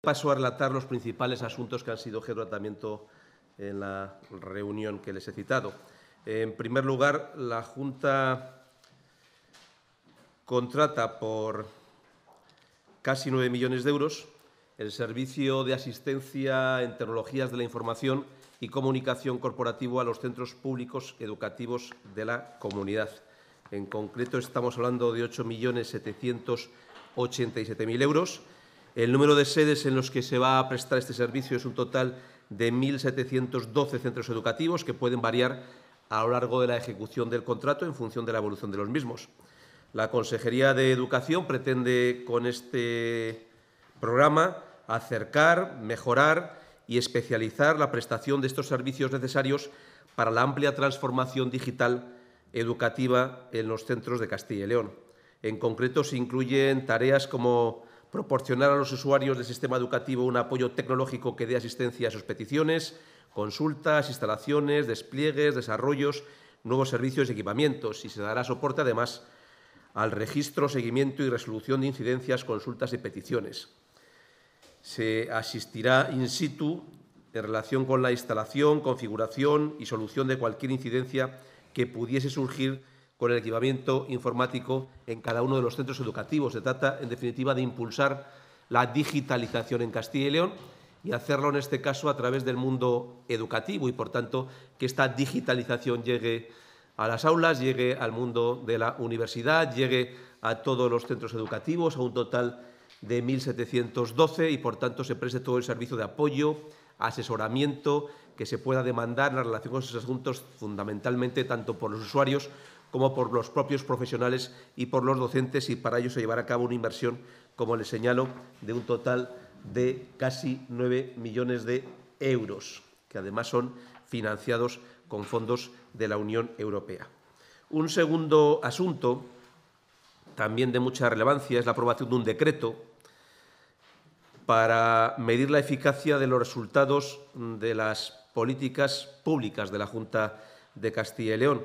Paso a relatar los principales asuntos que han sido objeto de tratamiento en la reunión que les he citado. En primer lugar, la Junta contrata por casi 9 millones de euros el servicio de asistencia en tecnologías de la información y comunicación corporativo a los centros públicos educativos de la comunidad. En concreto, estamos hablando de 8.787.000 euros el número de sedes en los que se va a prestar este servicio es un total de 1.712 centros educativos que pueden variar a lo largo de la ejecución del contrato en función de la evolución de los mismos. La Consejería de Educación pretende con este programa acercar, mejorar y especializar la prestación de estos servicios necesarios para la amplia transformación digital educativa en los centros de Castilla y León. En concreto, se incluyen tareas como proporcionar a los usuarios del sistema educativo un apoyo tecnológico que dé asistencia a sus peticiones, consultas, instalaciones, despliegues, desarrollos, nuevos servicios y equipamientos y se dará soporte además al registro, seguimiento y resolución de incidencias, consultas y peticiones. Se asistirá in situ en relación con la instalación, configuración y solución de cualquier incidencia que pudiese surgir con el equipamiento informático en cada uno de los centros educativos. Se trata, en definitiva, de impulsar la digitalización en Castilla y León y hacerlo en este caso a través del mundo educativo y, por tanto, que esta digitalización llegue a las aulas, llegue al mundo de la universidad, llegue a todos los centros educativos, a un total de 1.712 y, por tanto, se preste todo el servicio de apoyo, asesoramiento que se pueda demandar en relación con esos asuntos, fundamentalmente tanto por los usuarios como por los propios profesionales y por los docentes y para ello se llevará a cabo una inversión, como les señalo, de un total de casi 9 millones de euros, que además son financiados con fondos de la Unión Europea. Un segundo asunto, también de mucha relevancia, es la aprobación de un decreto para medir la eficacia de los resultados de las políticas públicas de la Junta de Castilla y León.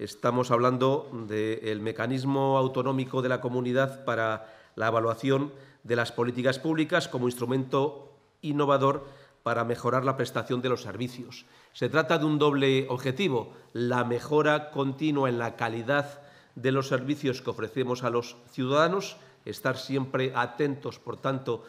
Estamos hablando del mecanismo autonómico de la comunidad para la evaluación de las políticas públicas como instrumento innovador para mejorar la prestación de los servicios. Se trata de un doble objetivo, la mejora continua en la calidad de los servicios que ofrecemos a los ciudadanos, estar siempre atentos, por tanto,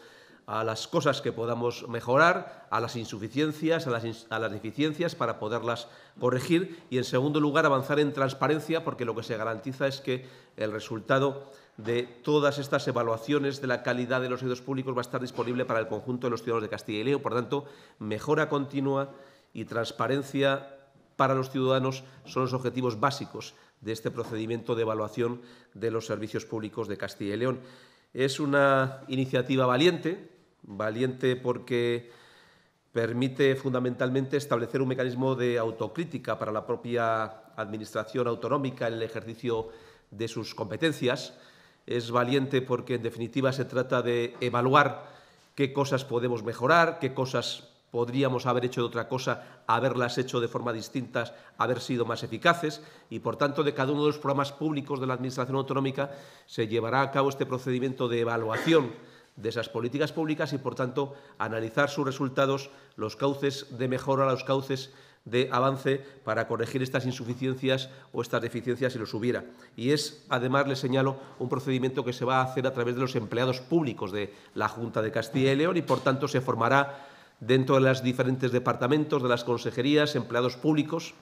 a las cosas que podamos mejorar, a las insuficiencias, a las, deficiencias para poderlas corregir y, en segundo lugar, avanzar en transparencia porque lo que se garantiza es que el resultado de todas estas evaluaciones de la calidad de los servicios públicos va a estar disponible para el conjunto de los ciudadanos de Castilla y León. Por tanto, mejora continua y transparencia para los ciudadanos son los objetivos básicos de este procedimiento de evaluación de los servicios públicos de Castilla y León. Es una iniciativa valiente, Valiente porque permite fundamentalmente establecer un mecanismo de autocrítica para la propia administración autonómica en el ejercicio de sus competencias. Es valiente porque, en definitiva, se trata de evaluar qué cosas podemos mejorar, qué cosas podríamos haber hecho de otra cosa, haberlas hecho de forma distinta, haber sido más eficaces y, por tanto, de cada uno de los programas públicos de la Administración Autonómica se llevará a cabo este procedimiento de evaluación de esas políticas públicas y, por tanto, analizar sus resultados, los cauces de mejora, los cauces de avance para corregir estas insuficiencias o estas deficiencias si los hubiera. Y es, además, le señalo, un procedimiento que se va a hacer a través de los empleados públicos de la Junta de Castilla y León y, por tanto, se formará dentro de los diferentes departamentos, de las consejerías, empleados públicos,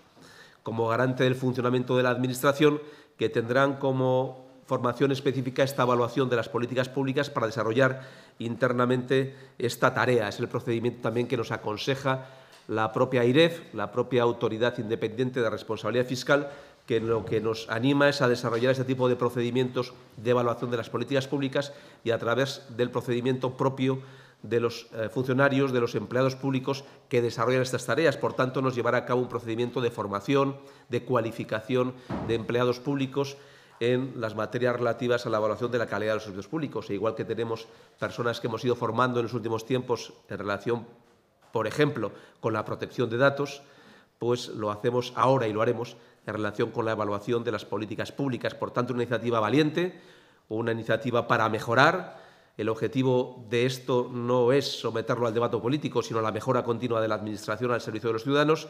como garante del funcionamiento de la Administración, que tendrán como formación específica a esta evaluación de las políticas públicas para desarrollar internamente esta tarea. Es el procedimiento también que nos aconseja la propia IREF, la propia Autoridad Independiente de Responsabilidad Fiscal, que lo que nos anima es a desarrollar este tipo de procedimientos de evaluación de las políticas públicas y a través del procedimiento propio de los eh, funcionarios, de los empleados públicos que desarrollan estas tareas. Por tanto, nos llevará a cabo un procedimiento de formación, de cualificación de empleados públicos en las materias relativas a la evaluación de la calidad de los servicios públicos. E igual que tenemos personas que hemos ido formando en los últimos tiempos en relación, por ejemplo, con la protección de datos, pues lo hacemos ahora y lo haremos en relación con la evaluación de las políticas públicas. Por tanto, una iniciativa valiente, una iniciativa para mejorar. El objetivo de esto no es someterlo al debate político, sino a la mejora continua de la Administración al servicio de los ciudadanos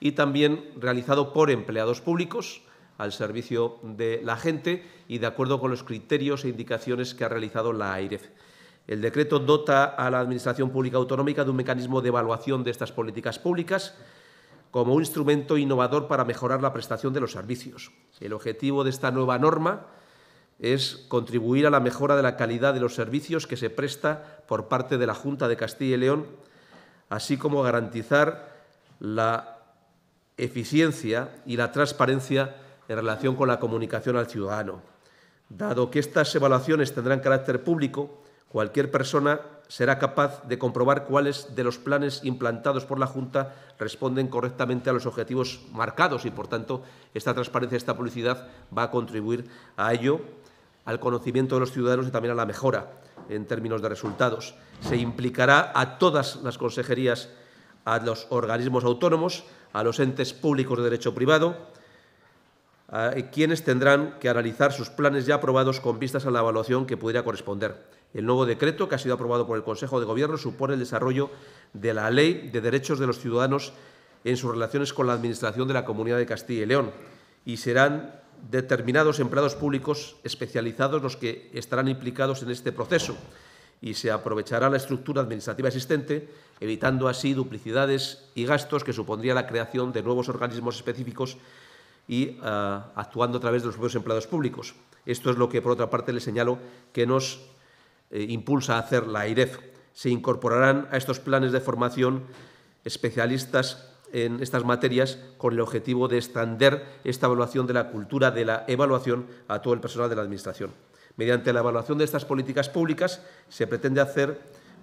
y también realizado por empleados públicos al servicio de la gente y de acuerdo con los criterios e indicaciones que ha realizado la AIREF. El decreto dota a la Administración Pública Autonómica de un mecanismo de evaluación de estas políticas públicas como un instrumento innovador para mejorar la prestación de los servicios. El objetivo de esta nueva norma es contribuir a la mejora de la calidad de los servicios que se presta por parte de la Junta de Castilla y León, así como garantizar la eficiencia y la transparencia en relación con la comunicación al ciudadano. Dado que estas evaluaciones tendrán carácter público, cualquier persona será capaz de comprobar cuáles de los planes implantados por la Junta responden correctamente a los objetivos marcados y, por tanto, esta transparencia, esta publicidad va a contribuir a ello, al conocimiento de los ciudadanos y también a la mejora en términos de resultados. Se implicará a todas las consejerías, a los organismos autónomos, a los entes públicos de derecho privado, eh, quienes tendrán que analizar sus planes ya aprobados con vistas a la evaluación que pudiera corresponder. El nuevo decreto que ha sido aprobado por el Consejo de Gobierno supone el desarrollo de la Ley de Derechos de los Ciudadanos en sus relaciones con la Administración de la Comunidad de Castilla y León y serán determinados empleados públicos especializados los que estarán implicados en este proceso y se aprovechará la estructura administrativa existente, evitando así duplicidades y gastos que supondría la creación de nuevos organismos específicos y ah, actuando a través de los propios empleados públicos. Esto es lo que, por otra parte, le señalo que nos eh, impulsa a hacer la AIREF. Se incorporarán a estos planes de formación especialistas en estas materias con el objetivo de extender esta evaluación de la cultura de la evaluación a todo el personal de la Administración. Mediante la evaluación de estas políticas públicas se pretende hacer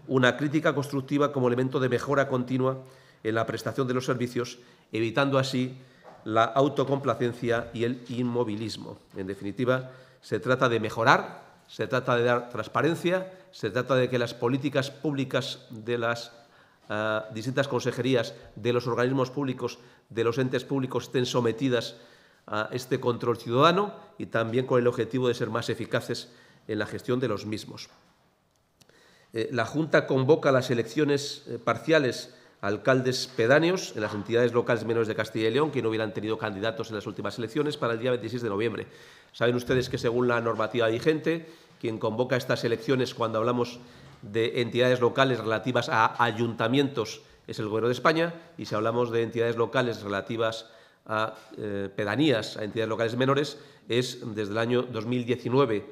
una crítica constructiva como elemento de mejora continua en la prestación de los servicios, evitando así la autocomplacencia y el inmovilismo. En definitiva, se trata de mejorar, se trata de dar transparencia, se trata de que las políticas públicas de las ah, distintas consejerías, de los organismos públicos, de los entes públicos estén sometidas a este control ciudadano y también con el objetivo de ser más eficaces en la gestión de los mismos. Eh, la Junta convoca las elecciones eh, parciales alcaldes pedáneos en las entidades locales menores de Castilla y León que no hubieran tenido candidatos en las últimas elecciones para el día 26 de noviembre. Saben ustedes que según la normativa vigente, quien convoca estas elecciones cuando hablamos de entidades locales relativas a ayuntamientos es el Gobierno de España y si hablamos de entidades locales relativas a eh, pedanías, a entidades locales menores, es desde el año 2019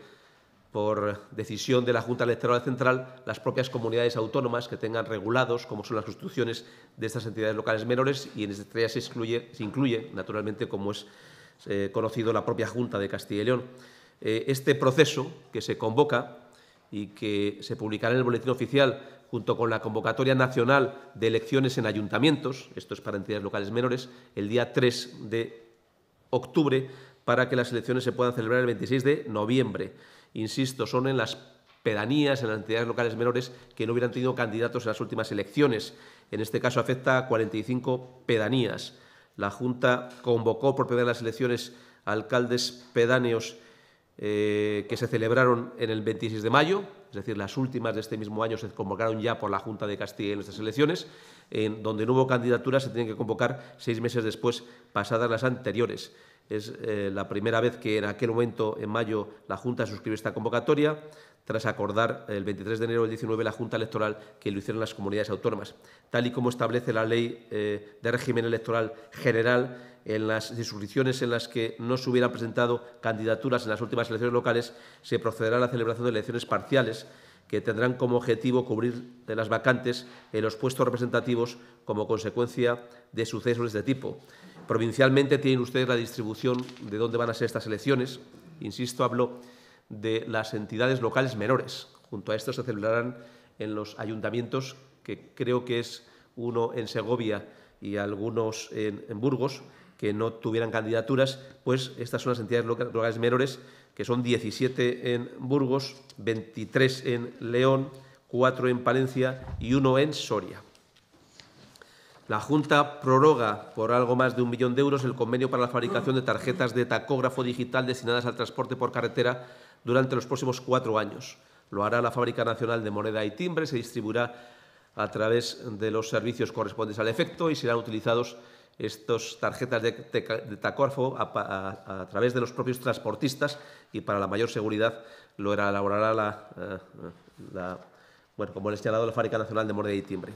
por decisión de la Junta Electoral Central, las propias comunidades autónomas que tengan regulados como son las constituciones de estas entidades locales menores y en esta se se incluye naturalmente, como es eh, conocido, la propia Junta de Castilla y León. Eh, este proceso que se convoca y que se publicará en el Boletín Oficial junto con la convocatoria nacional de elecciones en ayuntamientos, esto es para entidades locales menores, el día 3 de octubre, para que las elecciones se puedan celebrar el 26 de noviembre insisto, son en las pedanías, en las entidades locales menores que no hubieran tenido candidatos en las últimas elecciones. En este caso afecta a 45 pedanías. La Junta convocó por primera vez las elecciones alcaldes pedáneos eh, que se celebraron en el 26 de mayo, es decir, las últimas de este mismo año se convocaron ya por la Junta de Castilla en estas elecciones, en donde no hubo candidaturas se tienen que convocar seis meses después, pasadas las anteriores. Es eh, la primera vez que en aquel momento, en mayo, la Junta suscribe esta convocatoria, tras acordar eh, el 23 de enero del 19 la Junta Electoral que lo hicieron las comunidades autónomas, tal y como establece la Ley eh, de Régimen Electoral General en las disposiciones en las que no se hubieran presentado candidaturas en las últimas elecciones locales, se procederá a la celebración de elecciones parciales que tendrán como objetivo cubrir de las vacantes en los puestos representativos como consecuencia de sucesos de este tipo. Provincialmente tienen ustedes la distribución de dónde van a ser estas elecciones. Insisto, hablo de las entidades locales menores. Junto a esto se celebrarán en los ayuntamientos, que creo que es uno en Segovia y algunos en, Burgos, que no tuvieran candidaturas, pues estas son las entidades locales menores, que son 17 en Burgos, 23 en León, 4 en Palencia y 1 en Soria. La Junta prorroga por algo más de un millón de euros el convenio para la fabricación de tarjetas de tacógrafo digital destinadas al transporte por carretera durante los próximos cuatro años. Lo hará la Fábrica Nacional de Moneda y Timbre, se distribuirá a través de los servicios correspondientes al efecto y serán utilizados estas tarjetas de, tacógrafo a, través de los propios transportistas y para la mayor seguridad lo elaborará la, eh, eh, bueno, como he señalado, la Fábrica Nacional de Moneda y Timbre.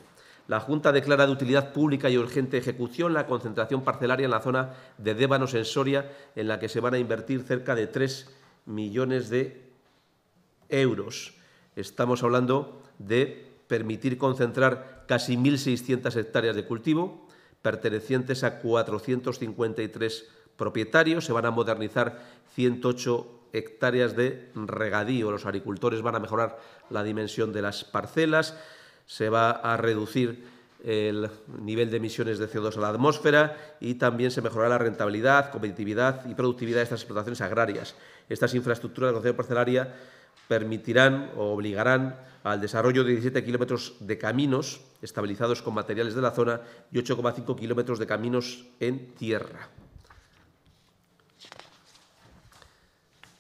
La Junta declara de utilidad pública y urgente ejecución la concentración parcelaria en la zona de Débano-Sensoria, en la que se van a invertir cerca de 3 millones de euros. Estamos hablando de permitir concentrar casi 1.600 hectáreas de cultivo, pertenecientes a 453 propietarios. Se van a modernizar 108 hectáreas de regadío. Los agricultores van a mejorar la dimensión de las parcelas se va a reducir el nivel de emisiones de CO2 a la atmósfera y también se mejorará la rentabilidad, competitividad y productividad de estas explotaciones agrarias. Estas infraestructuras de concesión parcelaria permitirán o obligarán al desarrollo de 17 kilómetros de caminos estabilizados con materiales de la zona y 8,5 kilómetros de caminos en tierra.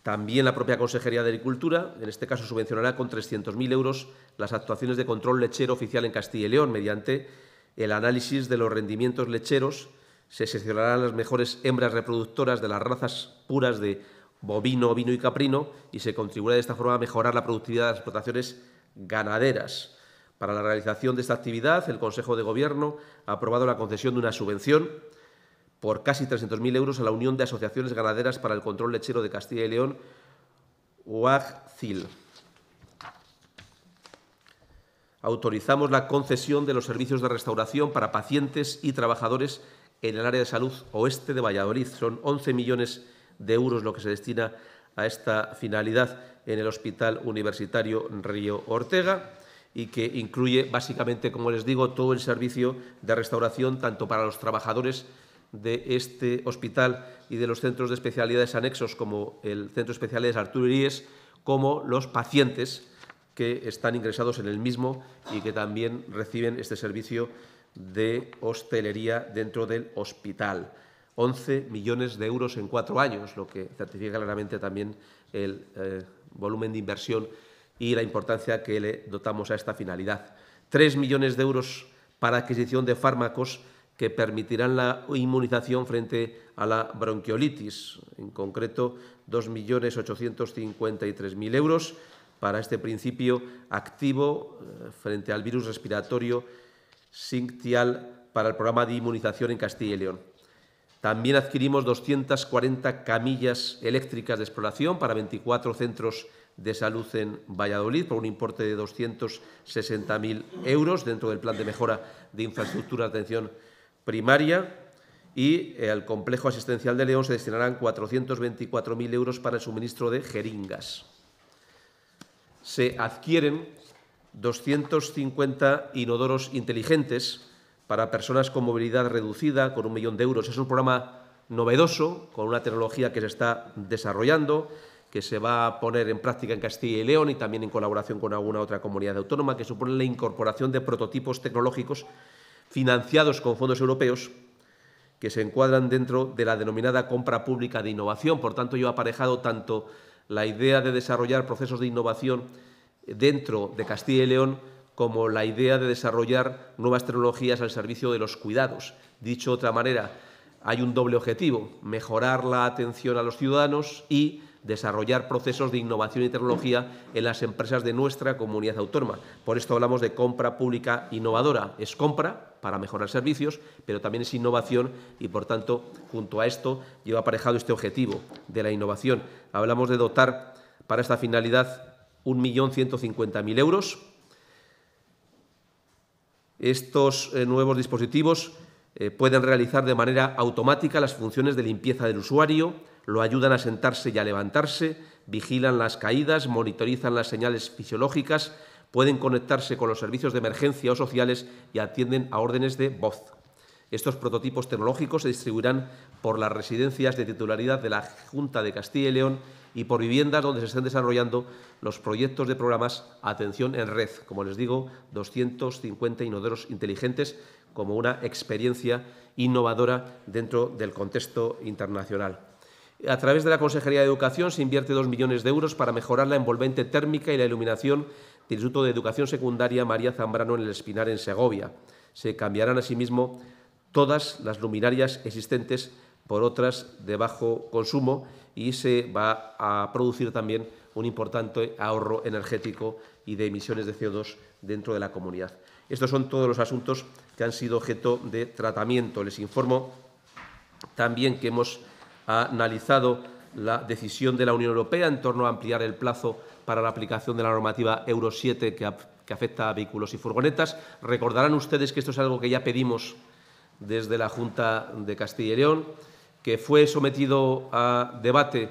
También la propia Consejería de Agricultura, en este caso, subvencionará con 300.000 euros las actuaciones de control lechero oficial en Castilla y León mediante el análisis de los rendimientos lecheros. Se seleccionarán las mejores hembras reproductoras de las razas puras de bovino, ovino y caprino y se contribuirá de esta forma a mejorar la productividad de las explotaciones ganaderas. Para la realización de esta actividad, el Consejo de Gobierno ha aprobado la concesión de una subvención por casi 300.000 euros a la Unión de Asociaciones Ganaderas para el Control Lechero de Castilla y León, UAGCIL. Autorizamos la concesión de los servicios de restauración para pacientes y trabajadores en el área de salud oeste de Valladolid. Son 11 millones de euros lo que se destina a esta finalidad en el Hospital Universitario Río Ortega y que incluye básicamente, como les digo, todo el servicio de restauración tanto para los trabajadores de este hospital y de los centros de especialidades anexos, como el Centro de Especialidades como los pacientes que están ingresados en el mismo y que también reciben este servicio de hostelería dentro del hospital. 11 millones de euros en cuatro años, lo que certifica claramente también el eh, volumen de inversión y la importancia que le dotamos a esta finalidad. 3 millones de euros para adquisición de fármacos que permitirán la inmunización frente a la bronquiolitis, en concreto 2.853.000 euros para este principio activo eh, frente al virus respiratorio sinctial para el programa de inmunización en Castilla y León. También adquirimos 240 camillas eléctricas de exploración para 24 centros de salud en Valladolid por un importe de 260.000 euros dentro del plan de mejora de infraestructura de atención primaria y eh, al complejo asistencial de León se destinarán 424.000 euros para el suministro de jeringas. Se adquieren 250 inodoros inteligentes para personas con movilidad reducida con un millón de euros. Es un programa novedoso, con una tecnología que se está desarrollando, que se va a poner en práctica en Castilla y León y también en colaboración con alguna otra comunidad autónoma, que supone la incorporación de prototipos tecnológicos financiados con fondos europeos que se encuadran dentro de la denominada compra pública de innovación. Por tanto, yo he aparejado tanto la idea de desarrollar procesos de innovación dentro de Castilla y León como la idea de desarrollar nuevas tecnologías al servicio de los cuidados. Dicho de otra manera, hay un doble objetivo, mejorar la atención a los ciudadanos y desarrollar procesos de innovación y tecnología en las empresas de nuestra comunidad autónoma. Por esto hablamos de compra pública innovadora. Es compra para mejorar servicios, pero también es innovación y, por tanto, junto a esto lleva aparejado este objetivo de la innovación. Hablamos de dotar para esta finalidad 1.150.000 euros. Estos eh, nuevos dispositivos eh, pueden realizar de manera automática las funciones de limpieza del usuario, lo ayudan a sentarse y a levantarse, vigilan las caídas, monitorizan las señales fisiológicas, pueden conectarse con los servicios de emergencia o sociales y atienden a órdenes de voz. Estos prototipos tecnológicos se distribuirán por las residencias de titularidad de la Junta de Castilla y León y por viviendas donde se estén desarrollando los proyectos de programas Atención en Red, como les digo, 250 inodoros inteligentes como una experiencia innovadora dentro del contexto internacional. A través de la Consejería de Educación se invierte dos millones de euros para mejorar la envolvente térmica y la iluminación del Instituto de Educación Secundaria María Zambrano en el Espinar, en Segovia. Se cambiarán asimismo todas las luminarias existentes por otras de bajo consumo y se va a producir también un importante ahorro energético y de emisiones de CO2 dentro de la comunidad. Estos son todos los asuntos que han sido objeto de tratamiento. Les informo también que hemos analizado la decisión de la Unión Europea en torno a ampliar el plazo para la aplicación de la normativa Euro 7 que, afecta a vehículos y furgonetas. Recordarán ustedes que esto es algo que ya pedimos desde la Junta de Castilla y León, que fue sometido a debate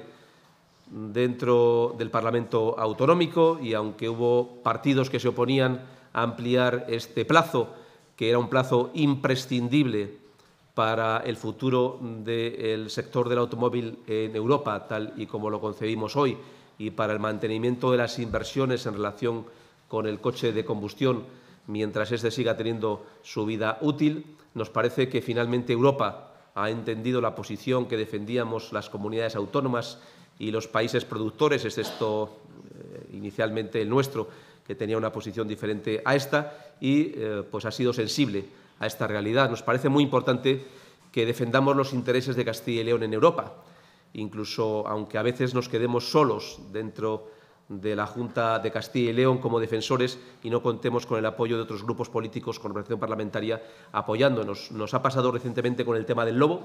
dentro del Parlamento autonómico y aunque hubo partidos que se oponían a ampliar este plazo, que era un plazo imprescindible para el futuro del sector del automóvil en Europa, tal y como lo concebimos hoy, y para el mantenimiento de las inversiones en relación con el coche de combustión mientras este siga teniendo su vida útil, nos parece que finalmente Europa ha entendido la posición que defendíamos las comunidades autónomas y los países productores, es esto eh, inicialmente el nuestro, que tenía una posición diferente a esta y eh, pues ha sido sensible a esta realidad. Nos parece muy importante que defendamos los intereses de Castilla y León en Europa, incluso aunque a veces nos quedemos solos dentro de la Junta de Castilla y León como defensores y no contemos con el apoyo de otros grupos políticos con representación parlamentaria apoyándonos. Nos ha pasado recientemente con el tema del lobo,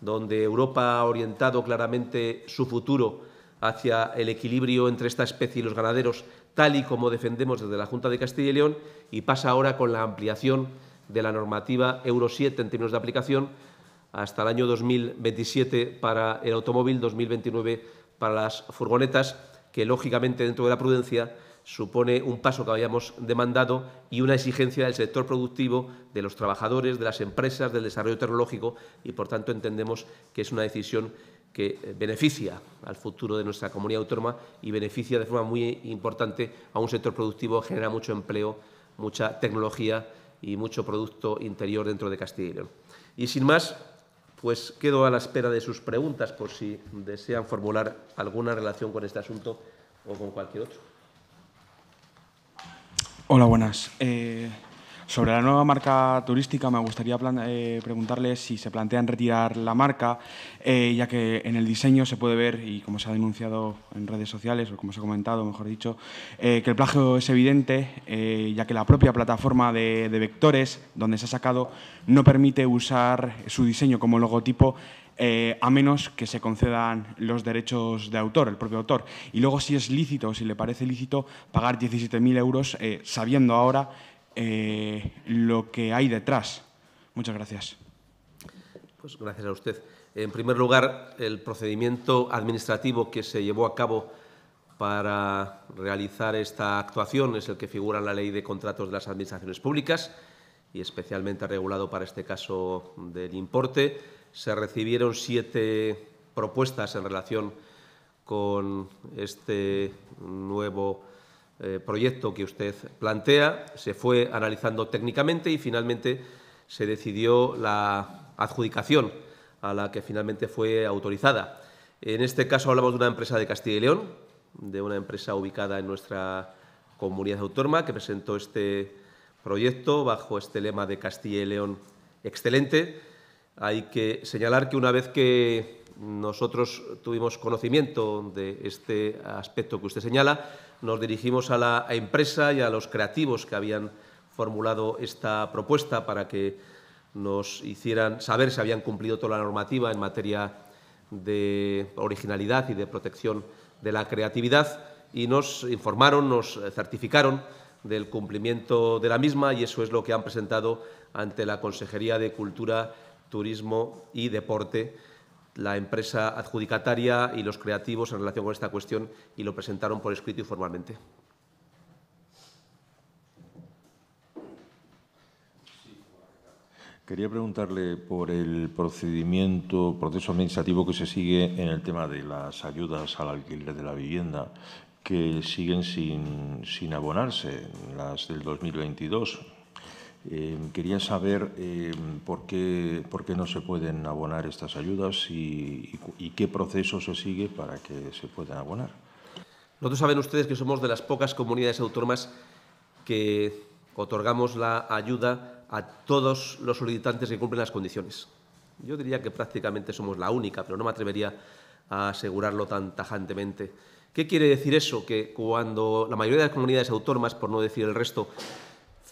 donde Europa ha orientado claramente su futuro hacia el equilibrio entre esta especie y los ganaderos tal y como defendemos desde la Junta de Castilla y León, y pasa ahora con la ampliación de la normativa Euro 7 en términos de aplicación hasta el año 2027 para el automóvil, 2029 para las furgonetas, que lógicamente dentro de la prudencia supone un paso que habíamos demandado y una exigencia del sector productivo, de los trabajadores, de las empresas, del desarrollo tecnológico y, por tanto, entendemos que es una decisión que beneficia al futuro de nuestra comunidad autónoma y beneficia de forma muy importante a un sector productivo, genera mucho empleo, mucha tecnología y mucho producto interior dentro de Castilla y León. Y sin más, pues quedo a la espera de sus preguntas por si desean formular alguna relación con este asunto o con cualquier otro. Hola, buenas. Eh, sobre la nueva marca turística, me gustaría eh, preguntarle si se plantean retirar la marca, eh, ya que en el diseño se puede ver, y como se ha denunciado en redes sociales, o como se ha comentado, mejor dicho, eh, que el plagio es evidente, ya que la propia plataforma de, de, vectores, donde se ha sacado, no permite usar su diseño como logotipo. a menos que se concedan los derechos de autor, el propio autor. Y luego si es lícito o si le parece lícito pagar 17.000 euros sabiendo ahora eh, lo que hay detrás. Muchas gracias. Pues gracias a usted. En primer lugar, el procedimiento administrativo que se llevó a cabo para realizar esta actuación es el que figura en la Ley de Contratos de las Administraciones Públicas y especialmente regulado para este caso del importe. Se recibieron siete propuestas en relación con este nuevo eh, proyecto que usted plantea, se fue analizando técnicamente y finalmente se decidió la adjudicación a la que finalmente fue autorizada. En este caso hablamos de una empresa de Castilla y León, de una empresa ubicada en nuestra comunidad autónoma que presentó este proyecto bajo este lema de Castilla y León excelente. Hay que señalar que una vez que nosotros tuvimos conocimiento de este aspecto que usted señala, nos dirigimos a la empresa y a los creativos que habían formulado esta propuesta para que nos hicieran saber si habían cumplido toda la normativa en materia de originalidad y de protección de la creatividad y nos informaron, nos certificaron del cumplimiento de la misma y eso es lo que han presentado ante la Consejería de Cultura, Turismo y Deporte la empresa adjudicataria y los creativos en relación con esta cuestión y lo presentaron por escrito y formalmente. Quería preguntarle por el procedimiento, proceso administrativo que se sigue en el tema de las ayudas al alquiler de la vivienda, que siguen sin, sin abonarse, las del 2022. Eh, quería saber eh, por, qué, por, qué, no se pueden abonar estas ayudas y, y, qué proceso se sigue para que se puedan abonar. Nosotros saben ustedes que somos de las pocas comunidades autónomas que otorgamos la ayuda a todos los solicitantes que cumplen las condiciones. Yo diría que prácticamente somos la única, pero no me atrevería a asegurarlo tan tajantemente. ¿Qué quiere decir eso? Que cuando la mayoría de las comunidades autónomas, por no decir el resto,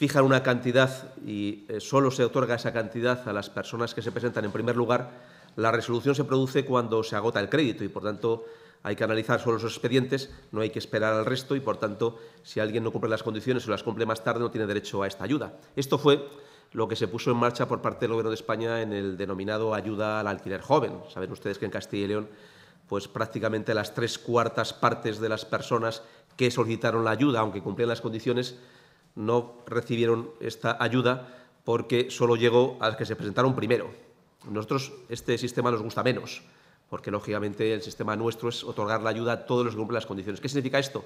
fijan una cantidad y eh, solo se otorga esa cantidad a las personas que se presentan en primer lugar, la resolución se produce cuando se agota el crédito y, por tanto, hay que analizar solo los expedientes, no hay que esperar al resto y, por tanto, si alguien no cumple las condiciones o las cumple más tarde, no tiene derecho a esta ayuda. Esto fue lo que se puso en marcha por parte del Gobierno de España en el denominado ayuda al alquiler joven. Saben ustedes que en Castilla y León, pues prácticamente las tres cuartas partes de las personas que solicitaron la ayuda, aunque cumplían las condiciones, no recibieron esta ayuda porque solo llegó a los que se presentaron primero. Nosotros este sistema nos gusta menos, porque lógicamente el sistema nuestro es otorgar la ayuda a todos los que cumplen las condiciones. ¿Qué significa esto?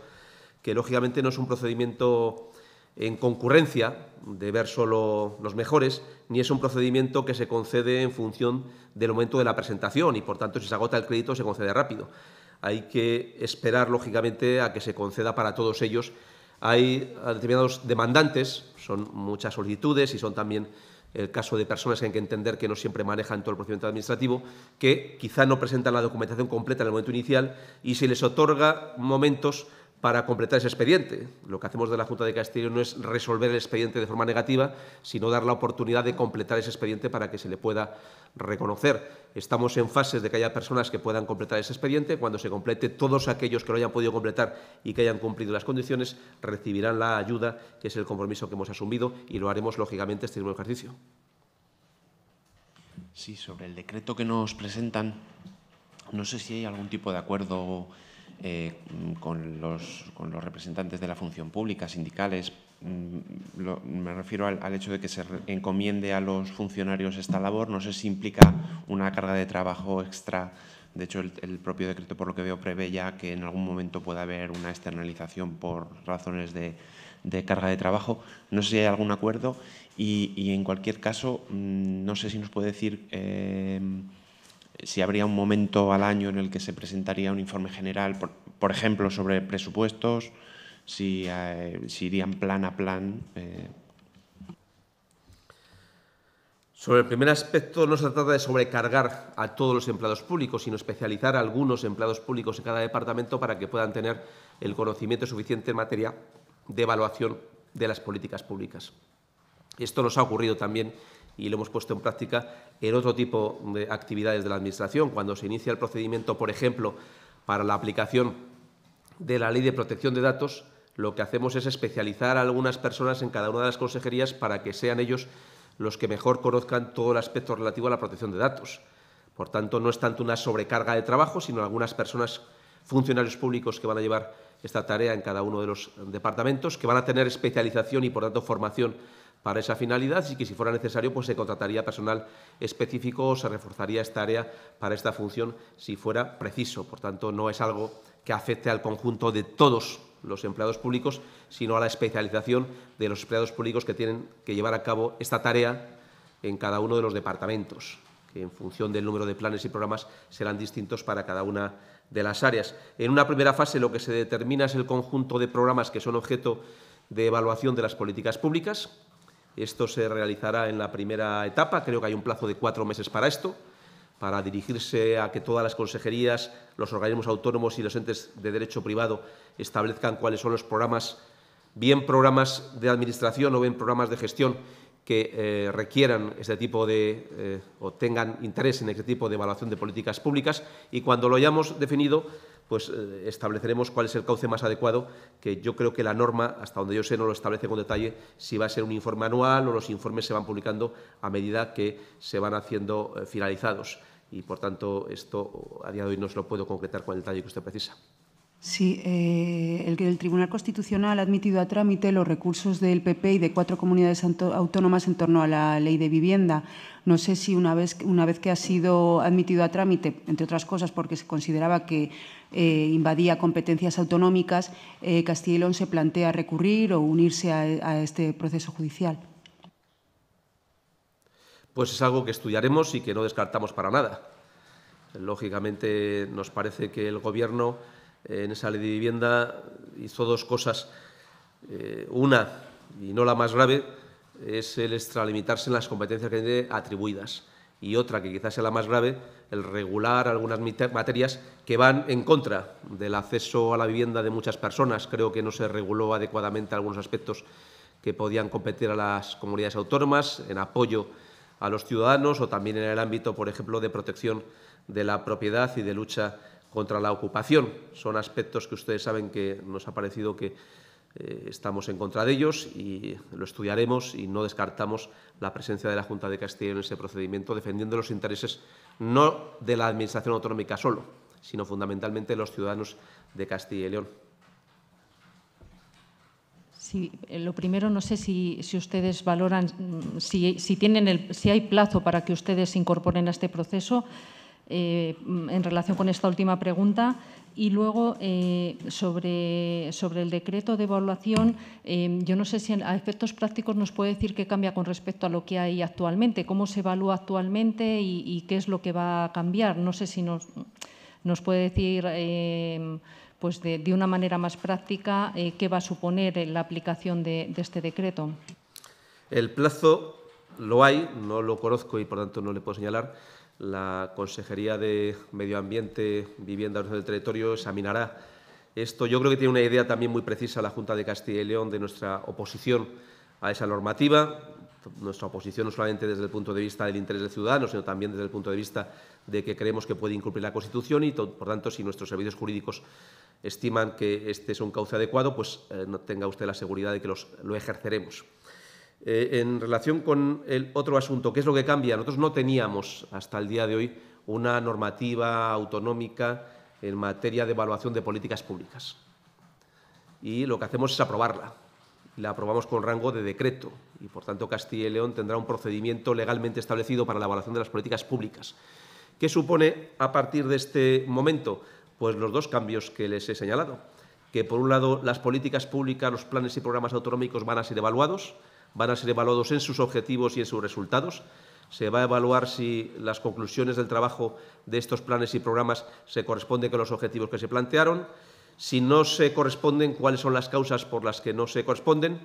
Que lógicamente no es un procedimiento en concurrencia de ver solo los mejores, ni es un procedimiento que se concede en función del momento de la presentación y por tanto si se agota el crédito se concede rápido. Hay que esperar lógicamente a que se conceda para todos ellos hay determinados demandantes, son muchas solicitudes y son también el caso de personas que hay que entender que no siempre manejan todo el procedimiento administrativo, que quizá no presentan la documentación completa en el momento inicial y se les otorga momentos para completar ese expediente. Lo que hacemos de la Junta de Castillo no es resolver el expediente de forma negativa, sino dar la oportunidad de completar ese expediente para que se le pueda reconocer. Estamos en fases de que haya personas que puedan completar ese expediente. Cuando se complete, todos aquellos que lo hayan podido completar y que hayan cumplido las condiciones recibirán la ayuda, que es el compromiso que hemos asumido, y lo haremos, lógicamente, este mismo ejercicio. Sí, sobre el decreto que nos presentan, no sé si hay algún tipo de acuerdo eh, con, los, con, los, representantes de la función pública, sindicales. Mm, me refiero al, hecho de que se encomiende a los funcionarios esta labor. No sé si implica una carga de trabajo extra. De hecho, el, propio decreto, por lo que veo, prevé ya que en algún momento pueda haber una externalización por razones de, carga de trabajo. No sé si hay algún acuerdo y, en cualquier caso, mm, no sé si nos puede decir eh, si habría un momento al año en el que se presentaría un informe general, por, ejemplo, sobre presupuestos, eh, si, irían plan a plan. Eh. Sobre el primer aspecto, no se trata de sobrecargar a todos los empleados públicos, sino especializar a algunos empleados públicos en cada departamento para que puedan tener el conocimiento suficiente en materia de evaluación de las políticas públicas. Esto nos ha ocurrido también y lo hemos puesto en práctica en otro tipo de actividades de la Administración. Cuando se inicia el procedimiento, por ejemplo, para la aplicación de la Ley de Protección de Datos, lo que hacemos es especializar a algunas personas en cada una de las consejerías para que sean ellos los que mejor conozcan todo el aspecto relativo a la protección de datos. Por tanto, no es tanto una sobrecarga de trabajo, sino algunas personas, funcionarios públicos que van a llevar esta tarea en cada uno de los departamentos, que van a tener especialización y, por tanto, formación para esa finalidad y que si fuera necesario pues se contrataría personal específico o se reforzaría esta área para esta función si fuera preciso. Por tanto, no es algo que afecte al conjunto de todos los empleados públicos, sino a la especialización de los empleados públicos que tienen que llevar a cabo esta tarea en cada uno de los departamentos, que en función del número de planes y programas serán distintos para cada una de las áreas. En una primera fase lo que se determina es el conjunto de programas que son objeto de evaluación de las políticas públicas, esto se realizará en la primera etapa, creo que hay un plazo de cuatro meses para esto, para dirigirse a que todas las consejerías, los organismos autónomos y los entes de derecho privado establezcan cuáles son los programas, bien programas de administración o bien programas de gestión que eh, requieran este tipo de, eh, o tengan interés en este tipo de evaluación de políticas públicas y cuando lo hayamos definido, pues eh, estableceremos cuál es el cauce más adecuado, que yo creo que la norma, hasta donde yo sé, no lo establece con detalle, si va a ser un informe anual o los informes se van publicando a medida que se van haciendo finalizados. Y, por tanto, esto a día de hoy no se lo puedo concretar con el detalle que usted precisa. Sí, eh, el, el Tribunal Constitucional ha admitido a trámite los recursos del PP y de cuatro comunidades autónomas en torno a la ley de vivienda. No sé si una vez, que ha sido admitido a trámite, entre otras cosas porque se consideraba que eh, invadía competencias autonómicas, eh, Castilla y se plantea recurrir o unirse a este proceso judicial. Pues es algo que estudiaremos y que no descartamos para nada. Lógicamente nos parece que el Gobierno eh, en esa ley de vivienda hizo dos cosas. Eh, una, y no la más grave, es el extralimitarse en las competencias que tiene atribuidas. Y otra, que quizás sea la más grave, el regular algunas materias que van en contra del acceso a la vivienda de muchas personas. Creo que no se reguló adecuadamente algunos aspectos que podían competir a las comunidades autónomas en apoyo a los ciudadanos o también en el ámbito, por ejemplo, de protección de la propiedad y de lucha contra la ocupación. Son aspectos que ustedes saben que nos ha parecido que eh, estamos en contra de ellos y lo estudiaremos y no descartamos la presencia de la Junta de Castilla en ese procedimiento, defendiendo los intereses no de la Administración autonómica solo, sino fundamentalmente de los ciudadanos de Castilla y León. Sí, eh, lo primero, no sé si, ustedes valoran, mm, si, si, tienen el, si hay plazo para que ustedes se incorporen a este proceso. Eh, mm, en relación con esta última pregunta. Y luego, eh, sobre, sobre, el decreto de evaluación, em, yo no sé si a efectos prácticos nos puede decir qué cambia con respecto a lo que hay actualmente, cómo se evalúa actualmente y, qué es lo que va a cambiar. No sé si nos, puede decir em, pues de, de, una manera más práctica eh, qué va a suponer la aplicación de, de este decreto. El plazo lo hay, no lo conozco y por tanto no le puedo señalar. La Consejería de Medio Ambiente, Vivienda del Territorio examinará esto. Yo creo que tiene una idea también muy precisa la Junta de Castilla y León de nuestra oposición a esa normativa. Nuestra oposición no solamente desde el punto de vista del interés del ciudadano, sino también desde el punto de vista de que creemos que puede incumplir la Constitución y, por tanto, si nuestros servicios jurídicos estiman que este es un cauce adecuado, pues eh, tenga usted la seguridad de que lo ejerceremos. Eh, en relación con el otro asunto, ¿qué es lo que cambia? Nosotros no teníamos hasta el día de hoy una normativa autonómica en materia de evaluación de políticas públicas. Y lo que hacemos es aprobarla. La aprobamos con rango de decreto y, por tanto, Castilla y León tendrá un procedimiento legalmente establecido para la evaluación de las políticas públicas. ¿Qué supone a partir de este momento? Pues los dos cambios que les he señalado. Que, por un lado, las políticas públicas, los planes y programas autonómicos van a ser evaluados van a ser evaluados en sus objetivos y en sus resultados. Se va a evaluar si las conclusiones del trabajo de estos planes y programas se corresponden con los objetivos que se plantearon, si no se corresponden, cuáles son las causas por las que no se corresponden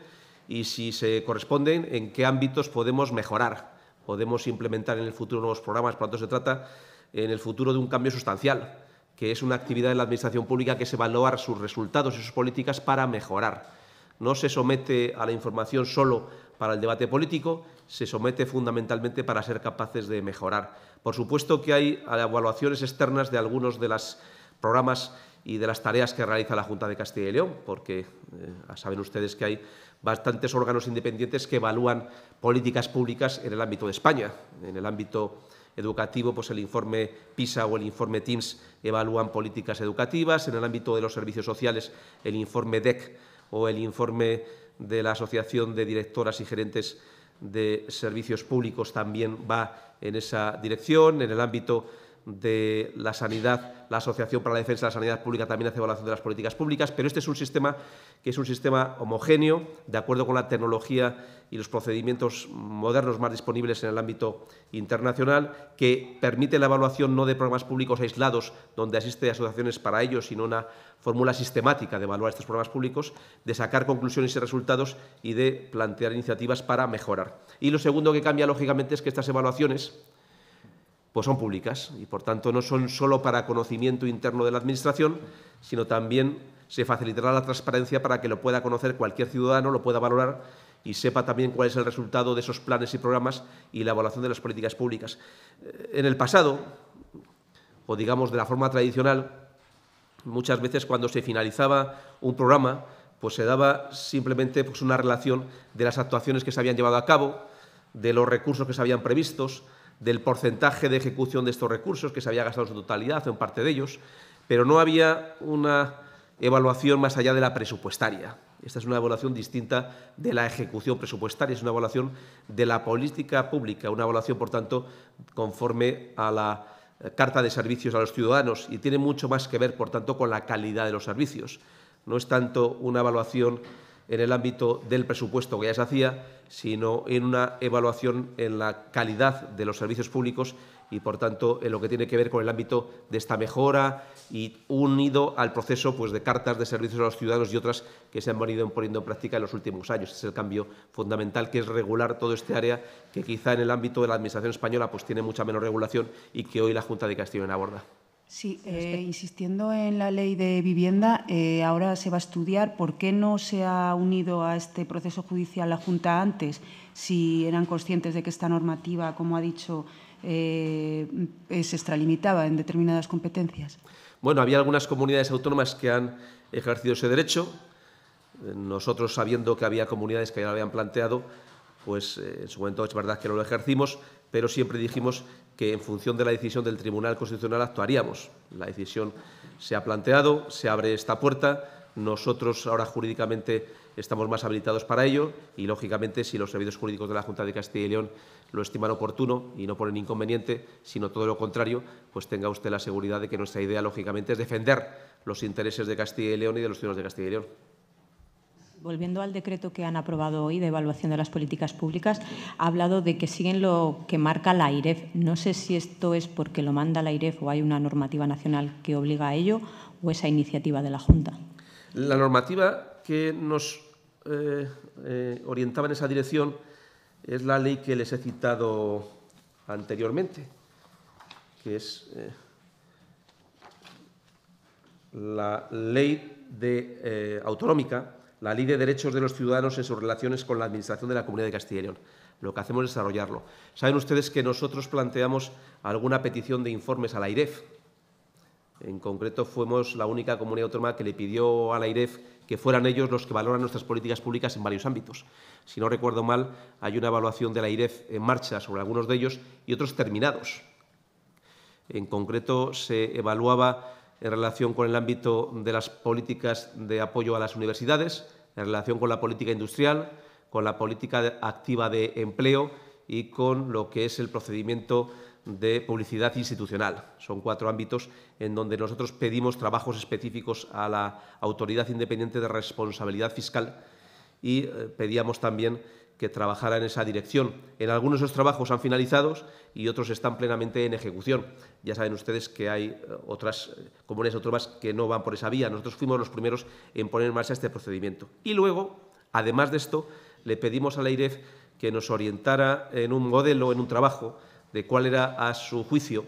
y si se corresponden, en qué ámbitos podemos mejorar, podemos implementar en el futuro nuevos programas. Por lo tanto, se trata en el futuro de un cambio sustancial, que es una actividad de la Administración Pública que es evaluar sus resultados y sus políticas para mejorar no se somete a la información solo para el debate político, se somete fundamentalmente para ser capaces de mejorar. Por supuesto que hay evaluaciones externas de algunos de los programas y de las tareas que realiza la Junta de Castilla y León, porque eh, saben ustedes que hay bastantes órganos independientes que evalúan políticas públicas en el ámbito de España, en el ámbito educativo, pues el informe PISA o el informe TIMS evalúan políticas educativas, en el ámbito de los servicios sociales el informe DEC o el informe de la Asociación de Directoras y Gerentes de Servicios Públicos también va en esa dirección, en el ámbito de la sanidad, la Asociación para la Defensa de la Sanidad Pública también hace evaluación de las políticas públicas, pero este es un sistema que es un sistema homogéneo, de acuerdo con la tecnología y los procedimientos modernos más disponibles en el ámbito internacional, que permite la evaluación no de programas públicos aislados, donde asiste asociaciones para ello, sino una fórmula sistemática de evaluar estos programas públicos, de sacar conclusiones y resultados y de plantear iniciativas para mejorar. Y lo segundo que cambia, lógicamente, es que estas evaluaciones, pues son públicas y por tanto no son solo para conocimiento interno de la Administración, sino también se facilitará la transparencia para que lo pueda conocer cualquier ciudadano, lo pueda valorar y sepa también cuál es el resultado de esos planes y programas y la evaluación de las políticas públicas. Eh, en el pasado, o digamos de la forma tradicional, muchas veces cuando se finalizaba un programa, pues se daba simplemente pues, una relación de las actuaciones que se habían llevado a cabo, de los recursos que se habían previstos, del porcentaje de ejecución de estos recursos, que se había gastado en su totalidad o en parte de ellos, pero no había una evaluación más allá de la presupuestaria. Esta es una evaluación distinta de la ejecución presupuestaria, es una evaluación de la política pública, una evaluación, por tanto, conforme a la Carta de Servicios a los Ciudadanos y tiene mucho más que ver, por tanto, con la calidad de los servicios. No es tanto una evaluación en el ámbito del presupuesto que ya se hacía, sino en una evaluación en la calidad de los servicios públicos y, por tanto, en lo que tiene que ver con el ámbito de esta mejora y unido al proceso pues, de cartas de servicios a los ciudadanos y otras que se han venido poniendo en práctica en los últimos años. es el cambio fundamental, que es regular todo este área que quizá en el ámbito de la Administración española pues, tiene mucha menos regulación y que hoy la Junta de Castilla aborda. Sí, eh, insistiendo en la ley de vivienda, eh, ahora se va a estudiar por qué no se ha unido a este proceso judicial la Junta antes, si eran conscientes de que esta normativa, como ha dicho, eh, se extralimitaba en determinadas competencias. Bueno, había algunas comunidades autónomas que han ejercido ese derecho. Nosotros, sabiendo que había comunidades que ya lo habían planteado, pues eh, en su momento es verdad que no lo ejercimos, pero siempre dijimos que en función de la decisión del Tribunal Constitucional actuaríamos. La decisión se ha planteado, se abre esta puerta, nosotros ahora jurídicamente estamos más habilitados para ello y, lógicamente, si los servicios jurídicos de la Junta de Castilla y León lo estiman oportuno y no ponen inconveniente, sino todo lo contrario, pues tenga usted la seguridad de que nuestra idea, lógicamente, es defender los intereses de Castilla y León y de los ciudadanos de Castilla y León volviendo al decreto que han aprobado hoy de evaluación de las políticas públicas, ha hablado de que siguen lo que marca la IREF. No sé si esto es porque lo manda la IREF o hay una normativa nacional que obliga a ello o esa iniciativa de la Junta. La normativa que nos eh, eh, orientaba en esa dirección es la ley que les he citado anteriormente, que es eh, la ley de, autonómica la Ley de Derechos de los Ciudadanos en sus relaciones con la Administración de la Comunidad de Castilla León. Lo que hacemos es desarrollarlo. Saben ustedes que nosotros planteamos alguna petición de informes a la IREF. En concreto, fuimos la única comunidad autónoma que le pidió a la IREF que fueran ellos los que valoran nuestras políticas públicas en varios ámbitos. Si no recuerdo mal, hay una evaluación de la IREF en marcha sobre algunos de ellos y otros terminados. En concreto, se evaluaba en relación con el ámbito de las políticas de apoyo a las universidades, en relación con la política industrial, con la política activa de empleo y con lo que es el procedimiento de publicidad institucional. Son cuatro ámbitos en donde nosotros pedimos trabajos específicos a la Autoridad Independiente de Responsabilidad Fiscal y eh, pedíamos también que trabajara en esa dirección. En algunos de esos trabajos han finalizado y otros están plenamente en ejecución. Ya saben ustedes que hay eh, otras eh, comunidades autónomas que no van por esa vía. Nosotros fuimos los primeros en poner en marcha este procedimiento. Y luego, además de esto, le pedimos a la IREF que nos orientara en un modelo, en un trabajo, de cuál era, a su juicio,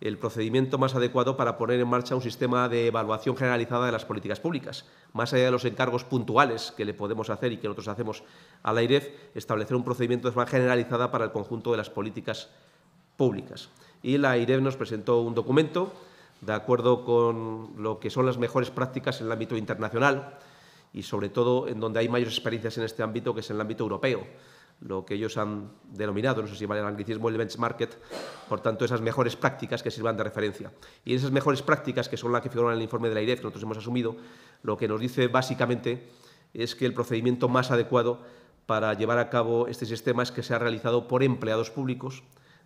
el procedimiento más adecuado para poner en marcha un sistema de evaluación generalizada de las políticas públicas más allá de los encargos puntuales que le podemos hacer y que nosotros hacemos a la e establecer un procedimiento de forma generalizada para el conjunto de las políticas públicas. Y la IREF nos presentó un documento de acuerdo con lo que son las mejores prácticas en el ámbito internacional y sobre todo en donde hay mayores experiencias en este ámbito, que es en el ámbito europeo lo que ellos han denominado, no sé si vale el anglicismo, el benchmark, por tanto, esas mejores prácticas que sirvan de referencia. Y esas mejores prácticas, que son las que figuran en el informe de la IREF, que nosotros hemos asumido, lo que nos dice básicamente es que el procedimiento más adecuado para llevar a cabo este sistema es que sea realizado por empleados públicos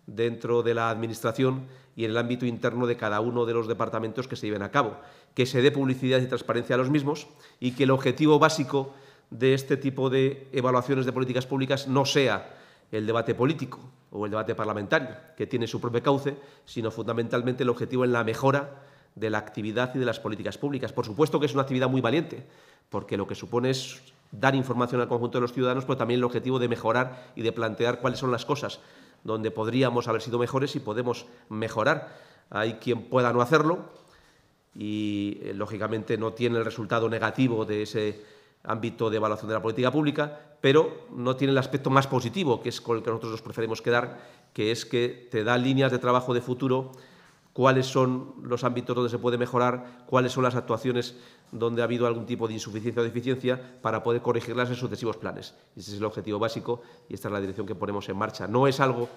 dentro de la Administración y en el ámbito interno de cada uno de los departamentos que se lleven a cabo, que se dé publicidad y transparencia a los mismos y que el objetivo básico de este tipo de evaluaciones de políticas públicas no sea el debate político o el debate parlamentario, que tiene su propio cauce, sino fundamentalmente el objetivo en la mejora de la actividad y de las políticas públicas. Por supuesto que es una actividad muy valiente, porque lo que supone es dar información al conjunto de los ciudadanos, pero también el objetivo de mejorar y de plantear cuáles son las cosas donde podríamos haber sido mejores y podemos mejorar. Hay quien pueda no hacerlo y, eh, lógicamente, no tiene el resultado negativo de ese ámbito de evaluación de la política pública, pero no tiene el aspecto más positivo, que es con el que nosotros nos preferimos quedar, que es que te da líneas de trabajo de futuro, cuáles son los ámbitos donde se puede mejorar, cuáles son las actuaciones donde ha habido algún tipo de insuficiencia o deficiencia para poder corregirlas en sucesivos planes. Ese es el objetivo básico y esta es la dirección que ponemos en marcha. No es algo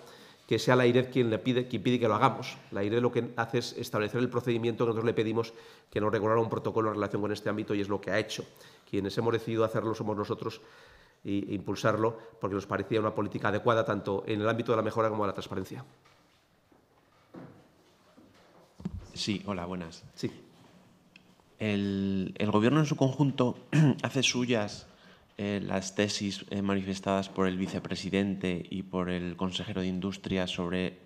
que sea la IRED quien le pide, quien pide que lo hagamos. La IRED lo que hace es establecer el procedimiento que nosotros le pedimos que nos regulara un protocolo en relación con este ámbito y es lo que ha hecho quienes hemos decidido hacerlo somos nosotros e impulsarlo porque nos parecía una política adecuada tanto en el ámbito de la mejora como de la transparencia. Sí, hola, buenas. Sí. El, Gobierno en su conjunto hace suyas eh, las tesis eh, manifestadas por el vicepresidente y por el consejero de Industria sobre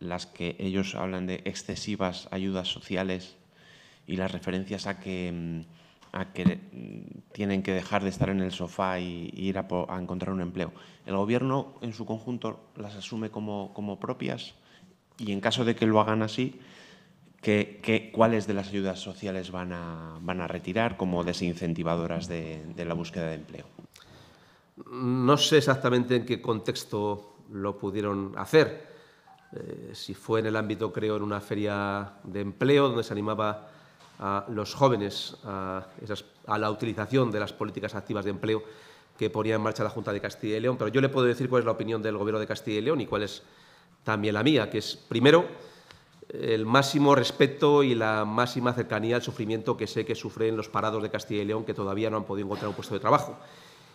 las que ellos hablan de excesivas ayudas sociales y las referencias a que mm, a que tienen que dejar de estar en el sofá y, ir a, encontrar un empleo. El gobierno en su conjunto las asume como, propias y en caso de que lo hagan así, cuáles de las ayudas sociales van a, van a retirar como desincentivadoras de, la búsqueda de empleo? No sé exactamente en qué contexto lo pudieron hacer. Eh, si fue en el ámbito, creo, en una feria de empleo, donde se animaba a los jóvenes a, la utilización de las políticas activas de empleo que ponía en marcha la Junta de Castilla y León. Pero yo le puedo decir cuál es la opinión del Gobierno de Castilla y León y cuál es también la mía, que es, primero, el máximo respeto y la máxima cercanía al sufrimiento que sé que sufren los parados de Castilla y León que todavía no han podido encontrar un puesto de trabajo.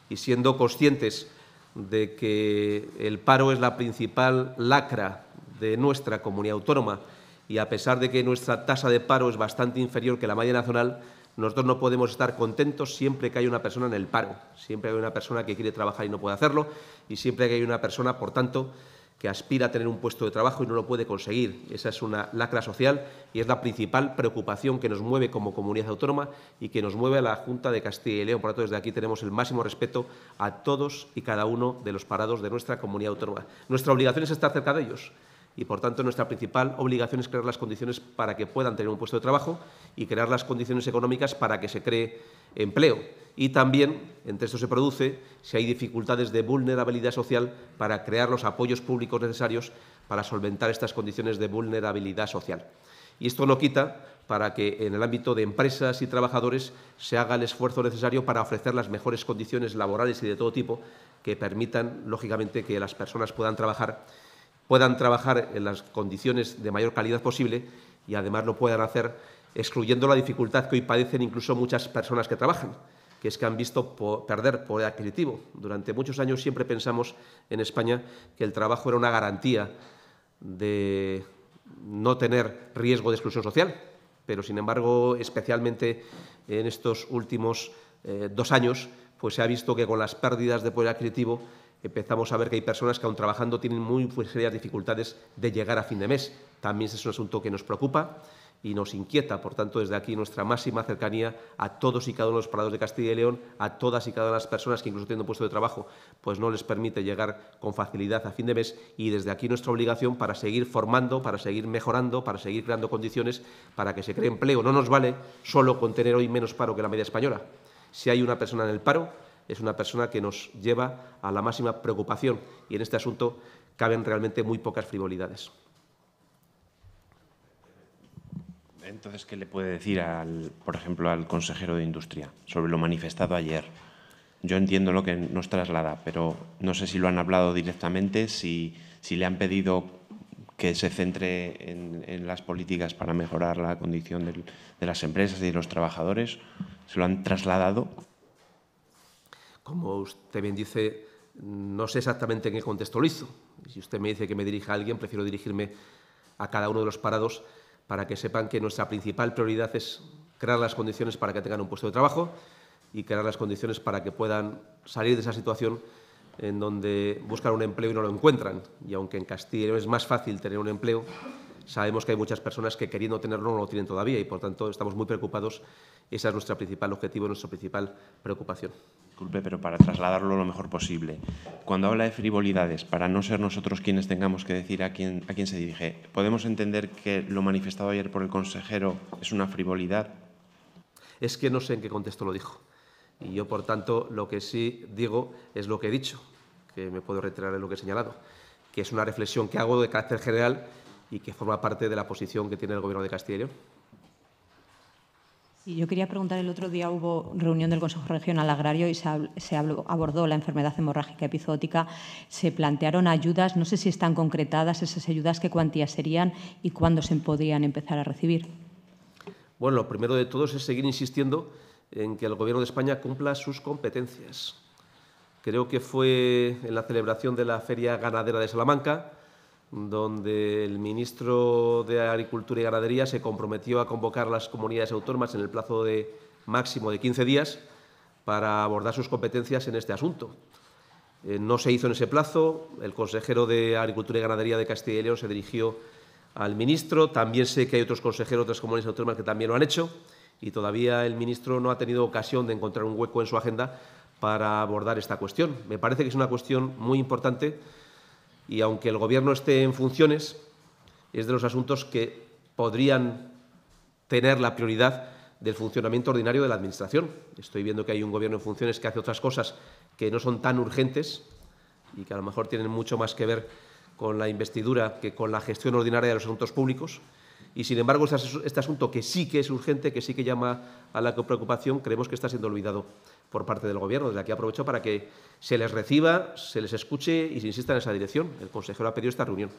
Y siendo conscientes de que el paro es la principal lacra de nuestra comunidad autónoma y a pesar de que nuestra tasa de paro es bastante inferior que la media nacional, nosotros no podemos estar contentos siempre que hay una persona en el paro, siempre hay una persona que quiere trabajar y no puede hacerlo, y siempre que hay una persona, por tanto, que aspira a tener un puesto de trabajo y no lo puede conseguir. Esa es una lacra social y es la principal preocupación que nos mueve como comunidad autónoma y que nos mueve a la Junta de Castilla y León. Por lo tanto, desde aquí tenemos el máximo respeto a todos y cada uno de los parados de nuestra comunidad autónoma. Nuestra obligación es estar cerca de ellos y, por tanto, nuestra principal obligación es crear las condiciones para que puedan tener un puesto de trabajo y crear las condiciones económicas para que se cree empleo. Y también, entre esto se produce, si hay dificultades de vulnerabilidad social, para crear los apoyos públicos necesarios para solventar estas condiciones de vulnerabilidad social. Y esto no quita para que en el ámbito de empresas y trabajadores se haga el esfuerzo necesario para ofrecer las mejores condiciones laborales y de todo tipo que permitan, lógicamente, que las personas puedan trabajar puedan trabajar en las condiciones de mayor calidad posible y además lo puedan hacer excluyendo la dificultad que hoy padecen incluso muchas personas que trabajan, que es que han visto perder poder adquisitivo. Durante muchos años siempre pensamos en España que el trabajo era una garantía de no tener riesgo de exclusión social, pero sin embargo, especialmente en estos últimos eh, dos años, pues se ha visto que con las pérdidas de poder adquisitivo empezamos a ver que hay personas que aun trabajando tienen muy serias dificultades de llegar a fin de mes. También es un asunto que nos preocupa y nos inquieta. Por tanto, desde aquí nuestra máxima cercanía a todos y cada uno de los parados de Castilla y León, a todas y cada una de las personas que incluso teniendo puesto de trabajo, pues no les permite llegar con facilidad a fin de mes y desde aquí nuestra obligación para seguir formando, para seguir mejorando, para seguir creando condiciones para que se cree empleo. No nos vale solo con tener hoy menos paro que la media española. Si hay una persona en el paro, es una persona que nos lleva a la máxima preocupación y en este asunto caben realmente muy pocas frivolidades. Entonces, ¿qué le puede decir, al, por ejemplo, al consejero de Industria sobre lo manifestado ayer? Yo entiendo lo que nos traslada, pero no sé si lo han hablado directamente, si, si le han pedido que se centre en, las políticas para mejorar la condición de las empresas y de los trabajadores. ¿Se lo han trasladado? como usted bien dice, no sé exactamente en qué contexto lo hizo. Si usted me dice que me dirija a alguien, prefiero dirigirme a cada uno de los parados para que sepan que nuestra principal prioridad es crear las condiciones para que tengan un puesto de trabajo y crear las condiciones para que puedan salir de esa situación en donde buscan un empleo y no lo encuentran. Y aunque en Castilla es más fácil tener un empleo, sabemos que hay muchas personas que queriendo tenerlo no lo tienen todavía y, por tanto, estamos muy preocupados. Ese es nuestro principal objetivo, nuestra principal preocupación disculpe, pero para trasladarlo lo mejor posible. Cuando habla de frivolidades, para no ser nosotros quienes tengamos que decir a quién, a quién se dirige, ¿podemos entender que lo manifestado ayer por el consejero es una frivolidad? Es que no sé en qué contexto lo dijo. Y yo, por tanto, lo que sí digo es lo que he dicho, que me puedo reiterar en lo que he señalado, que es una reflexión que hago de carácter general y que forma parte de la posición que tiene el Gobierno de Castilla y yo quería preguntar, el otro día hubo reunión del Consejo Regional Agrario y se, abordó la enfermedad hemorrágica episótica. Se plantearon ayudas, no sé si están concretadas esas ayudas, qué cuantías serían y cuándo se podrían empezar a recibir. Bueno, lo primero de todos es seguir insistiendo en que el Gobierno de España cumpla sus competencias. Creo que fue en la celebración de la Feria Ganadera de Salamanca donde el ministro de Agricultura y Ganadería se comprometió a convocar a las comunidades autónomas en el plazo de máximo de 15 días para abordar sus competencias en este asunto. Eh, no se hizo en ese plazo, el consejero de Agricultura y Ganadería de Castilla y León se dirigió al ministro, también sé que hay otros consejeros de otras comunidades autónomas que también lo han hecho y todavía el ministro no ha tenido ocasión de encontrar un hueco en su agenda para abordar esta cuestión. Me parece que es una cuestión muy importante y aunque el gobierno esté en funciones, es de los asuntos que podrían tener la prioridad del funcionamiento ordinario de la Administración. Estoy viendo que hay un gobierno en funciones que hace otras cosas que no son tan urgentes y que a lo mejor tienen mucho más que ver con la investidura que con la gestión ordinaria de los asuntos públicos. Y sin embargo, este asunto que sí que es urgente, que sí que llama a la preocupación, creemos que está siendo olvidado por parte del Gobierno. Desde aquí aprovecho para que se les reciba, se les escuche y se insista en esa dirección. El consejero ha pedido esta reunión.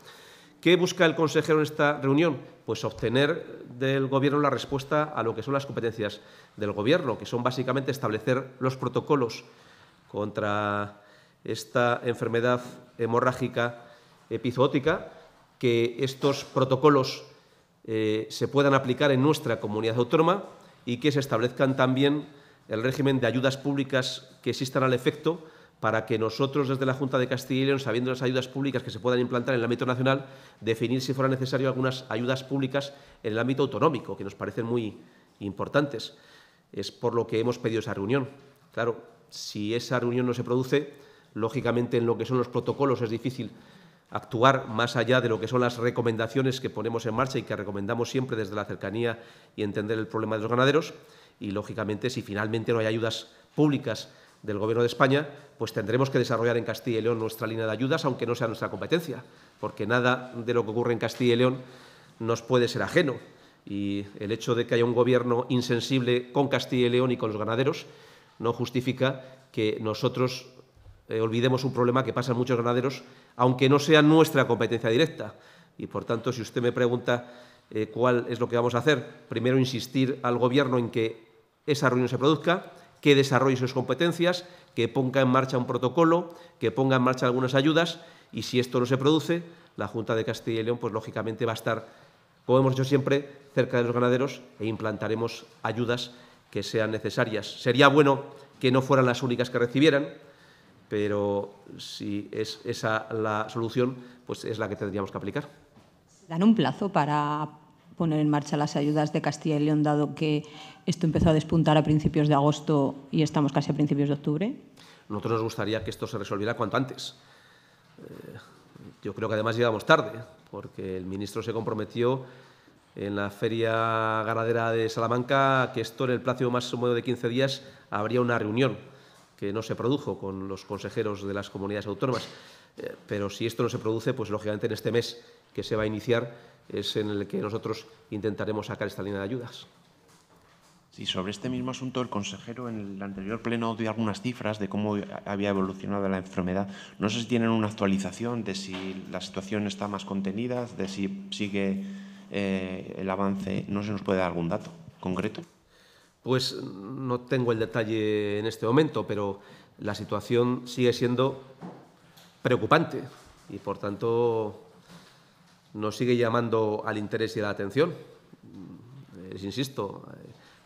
¿Qué busca el consejero en esta reunión? Pues obtener del Gobierno la respuesta a lo que son las competencias del Gobierno, que son básicamente establecer los protocolos contra esta enfermedad hemorrágica epizootica, que estos protocolos eh, se puedan aplicar en nuestra comunidad autónoma y que se establezcan también el régimen de ayudas públicas que existan al efecto para que nosotros desde la Junta de Castilla y León, sabiendo las ayudas públicas que se puedan implantar en el ámbito nacional, definir si fuera necesario algunas ayudas públicas en el ámbito autonómico, que nos parecen muy importantes. Es por lo que hemos pedido esa reunión. Claro, si esa reunión no se produce, lógicamente en lo que son los protocolos es difícil actuar más allá de lo que son las recomendaciones que ponemos en marcha y que recomendamos siempre desde la cercanía y entender el problema de los ganaderos. Y, lógicamente, si finalmente no hay ayudas públicas del Gobierno de España, pues tendremos que desarrollar en Castilla y León nuestra línea de ayudas, aunque no sea nuestra competencia, porque nada de lo que ocurre en Castilla y León nos puede ser ajeno. Y el hecho de que haya un Gobierno insensible con Castilla y León y con los ganaderos no justifica que nosotros eh, olvidemos un problema que pasa en muchos ganaderos, aunque no sea nuestra competencia directa. Y por tanto, si usted me pregunta eh, cuál es lo que vamos a hacer, primero insistir al Gobierno en que esa reunión se produzca, que desarrolle sus competencias, que ponga en marcha un protocolo, que ponga en marcha algunas ayudas y si esto no se produce, la Junta de Castilla y León, pues lógicamente va a estar, como hemos hecho siempre, cerca de los ganaderos e implantaremos ayudas que sean necesarias. Sería bueno que no fueran las únicas que recibieran, pero si es esa la solución, pues es la que tendríamos que aplicar. ¿Dan un plazo para poner en marcha las ayudas de Castilla y León, dado que esto empezó a despuntar a principios de agosto y estamos casi a principios de octubre? Nosotros nos gustaría que esto se resolviera cuanto antes. Eh, yo creo que además llegamos tarde, porque el ministro se comprometió en la Feria Ganadera de Salamanca que esto en el plazo más o de 15 días habría una reunión que no se produjo con los consejeros de las comunidades autónomas. Eh, pero si esto no se produce, pues lógicamente en este mes que se va a iniciar es en el que nosotros intentaremos sacar esta línea de ayudas. Sí, sobre este mismo asunto, el consejero en el anterior pleno dio algunas cifras de cómo había evolucionado la enfermedad. No sé si tienen una actualización de si la situación está más contenida, de si sigue eh, el avance. No se nos puede dar algún dato concreto pues no tengo el detalle en este momento, pero la situación sigue siendo preocupante y por tanto nos sigue llamando al interés y a la atención. insisto,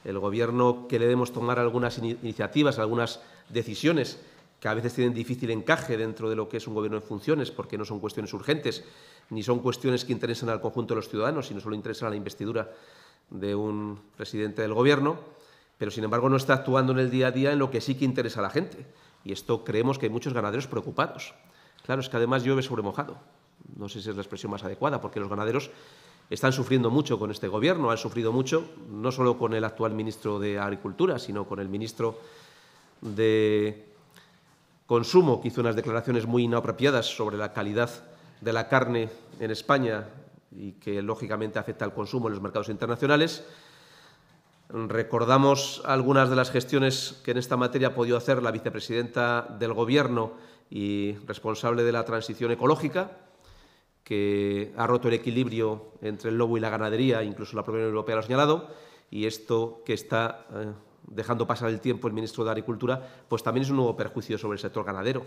el Gobierno que le debemos tomar algunas iniciativas, algunas decisiones que a veces tienen difícil encaje dentro de lo que es un Gobierno en funciones, porque no son cuestiones urgentes, ni son cuestiones que interesan al conjunto de los ciudadanos, sino solo interesan a la investidura de un presidente del Gobierno pero sin embargo no está actuando en el día a día en lo que sí que interesa a la gente. Y esto creemos que hay muchos ganaderos preocupados. Claro, es que además llueve sobre mojado. No sé si es la expresión más adecuada, porque los ganaderos están sufriendo mucho con este gobierno, han sufrido mucho, no solo con el actual ministro de Agricultura, sino con el ministro de Consumo, que hizo unas declaraciones muy inapropiadas sobre la calidad de la carne en España y que lógicamente afecta al consumo en los mercados internacionales. Recordamos algunas de las gestiones que en esta materia ha podido hacer la vicepresidenta del Gobierno y responsable de la transición ecológica, que ha roto el equilibrio entre el lobo y la ganadería, incluso la propia Europea lo ha señalado, y esto que está eh, dejando pasar el tiempo el ministro de Agricultura, pues también es un nuevo perjuicio sobre el sector ganadero.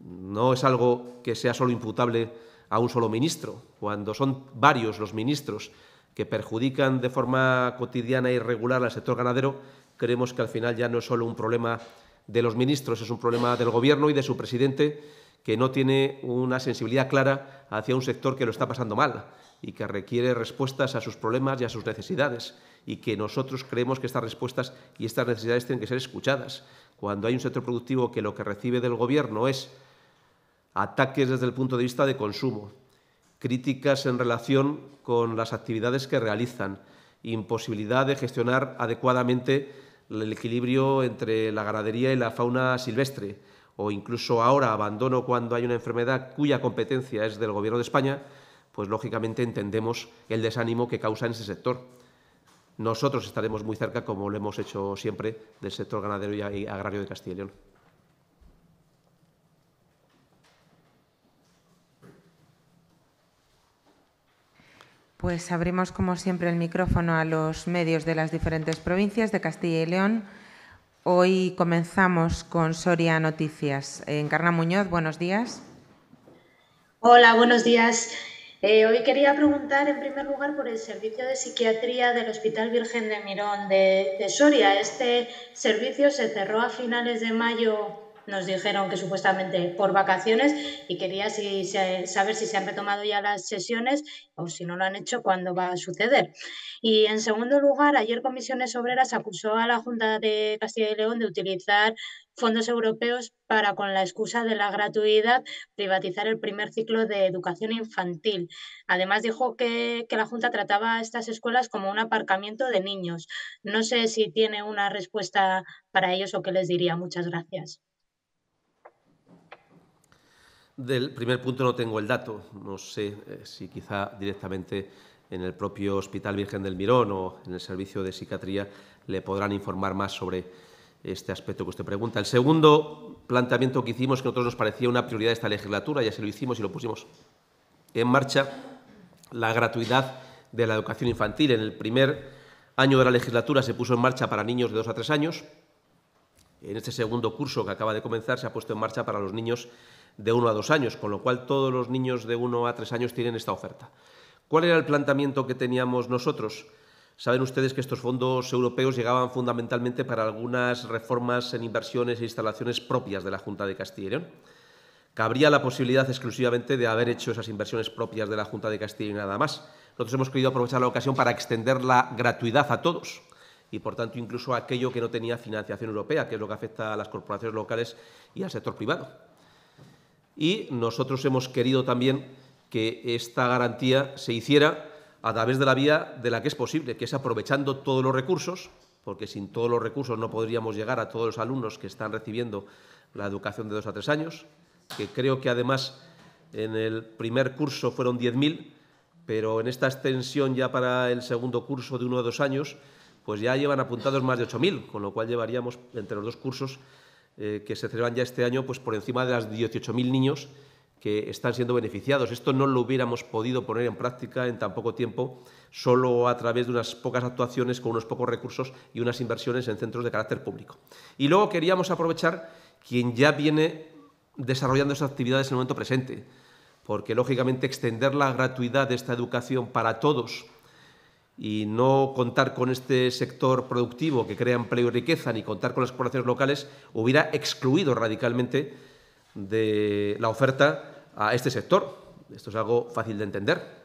No es algo que sea solo imputable a un solo ministro, cuando son varios los ministros que perjudican de forma cotidiana y e regular al sector ganadero, creemos que al final ya no es solo un problema de los ministros, es un problema del Gobierno y de su presidente, que no tiene una sensibilidad clara hacia un sector que lo está pasando mal y que requiere respuestas a sus problemas y a sus necesidades, y que nosotros creemos que estas respuestas y estas necesidades tienen que ser escuchadas. Cuando hay un sector productivo que lo que recibe del Gobierno es ataques desde el punto de vista de consumo, críticas en relación con las actividades que realizan, imposibilidad de gestionar adecuadamente el equilibrio entre la ganadería y la fauna silvestre, o incluso ahora abandono cuando hay una enfermedad cuya competencia es del Gobierno de España, pues lógicamente entendemos el desánimo que causa en ese sector. Nosotros estaremos muy cerca, como lo hemos hecho siempre, del sector ganadero y agrario de Castilla y León. Pues abrimos, como siempre, el micrófono a los medios de las diferentes provincias de Castilla y León. Hoy comenzamos con Soria Noticias. Eh, Encarna Muñoz, buenos días. Hola, buenos días. Eh, hoy quería preguntar, en primer lugar, por el servicio de psiquiatría del Hospital Virgen de Mirón de, de Soria. Este servicio se cerró a finales de mayo nos dijeron que supuestamente por vacaciones y quería si, saber si se han retomado ya las sesiones o si no lo han hecho, cuándo va a suceder. Y en segundo lugar, ayer Comisiones Obreras acusó a la Junta de Castilla y León de utilizar fondos europeos para, con la excusa de la gratuidad, privatizar el primer ciclo de educación infantil. Además, dijo que, que, la Junta trataba a estas escuelas como un aparcamiento de niños. No sé si tiene una respuesta para ellos o qué les diría. Muchas gracias. Del primer punto no tengo el dato, no sé eh, si quizá directamente en el propio Hospital Virgen del Mirón o en el servicio de psiquiatría le podrán informar más sobre este aspecto que usted pregunta. El segundo planteamiento que hicimos, que a nosotros nos parecía una prioridad de esta legislatura, ya se lo hicimos y lo pusimos en marcha, la gratuidad de la educación infantil. En el primer año de la legislatura se puso en marcha para niños de dos a tres años. En este segundo curso que acaba de comenzar se ha puesto en marcha para los niños de uno a dos años, con lo cual todos los niños de uno a tres años tienen esta oferta. ¿Cuál era el planteamiento que teníamos nosotros? Saben ustedes que estos fondos europeos llegaban fundamentalmente para algunas reformas en inversiones e instalaciones propias de la Junta de Castilla y León. Cabría la posibilidad exclusivamente de haber hecho esas inversiones propias de la Junta de Castilla y nada más. Nosotros hemos querido aprovechar la ocasión para extender la gratuidad a todos y, por tanto, incluso a aquello que no tenía financiación europea, que es lo que afecta a las corporaciones locales y al sector privado y nosotros hemos querido también que esta garantía se hiciera a través de la vía de la que es posible, que es aprovechando todos los recursos, porque sin todos los recursos no podríamos llegar a todos los alumnos que están recibiendo la educación de dos a tres años, que creo que además en el primer curso fueron 10.000, pero en esta extensión ya para el segundo curso de uno a dos años, pues ya llevan apuntados más de 8.000, con lo cual llevaríamos entre los dos cursos eh, que se celebran ya este año, pues por encima de las 18.000 niños que están siendo beneficiados. Esto no lo hubiéramos podido poner en práctica en tan poco tiempo, solo a través de unas pocas actuaciones con unos pocos recursos y unas inversiones en centros de carácter público. Y luego queríamos aprovechar quien ya viene desarrollando esas actividades en el momento presente, porque lógicamente extender la gratuidad de esta educación para todos, y no contar con este sector productivo que crea empleo y riqueza, ni contar con las corporaciones locales, hubiera excluido radicalmente de la oferta a este sector. Esto es algo fácil de entender.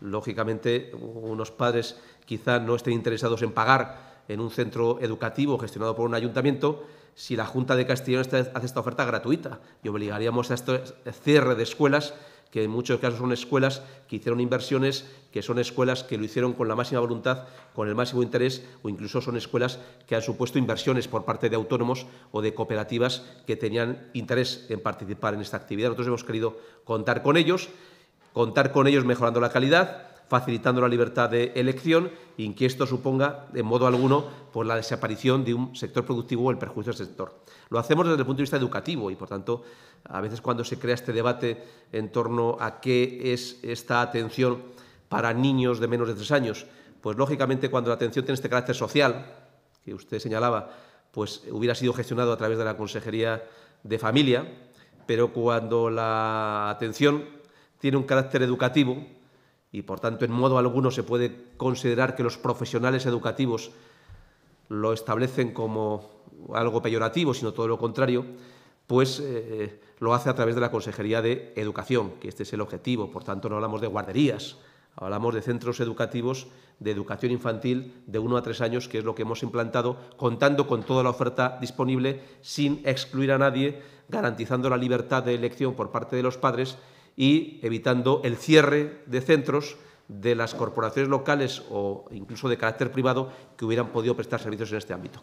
Lógicamente, unos padres quizá no estén interesados en pagar en un centro educativo gestionado por un ayuntamiento si la Junta de Castellón hace esta oferta gratuita y obligaríamos a este cierre de escuelas que en muchos casos son escuelas que hicieron inversiones, que son escuelas que lo hicieron con la máxima voluntad, con el máximo interés, o incluso son escuelas que han supuesto inversiones por parte de autónomos o de cooperativas que tenían interés en participar en esta actividad. Nosotros hemos querido contar con ellos, contar con ellos mejorando la calidad facilitando la libertad de elección y que esto suponga, en modo alguno, por pues la desaparición de un sector productivo o el perjuicio del sector. Lo hacemos desde el punto de vista educativo y, por tanto, a veces cuando se crea este debate en torno a qué es esta atención para niños de menos de tres años, pues lógicamente cuando la atención tiene este carácter social, que usted señalaba, pues hubiera sido gestionado a través de la Consejería de Familia, pero cuando la atención tiene un carácter educativo, y por tanto en modo alguno se puede considerar que los profesionales educativos lo establecen como algo peyorativo, sino todo lo contrario, pues eh, eh, lo hace a través de la Consejería de Educación, que este es el objetivo. Por tanto, no hablamos de guarderías, hablamos de centros educativos de educación infantil de uno a tres años, que es lo que hemos implantado, contando con toda la oferta disponible, sin excluir a nadie, garantizando la libertad de elección por parte de los padres y evitando el cierre de centros de las corporaciones locales o incluso de carácter privado que hubieran podido prestar servicios en este ámbito.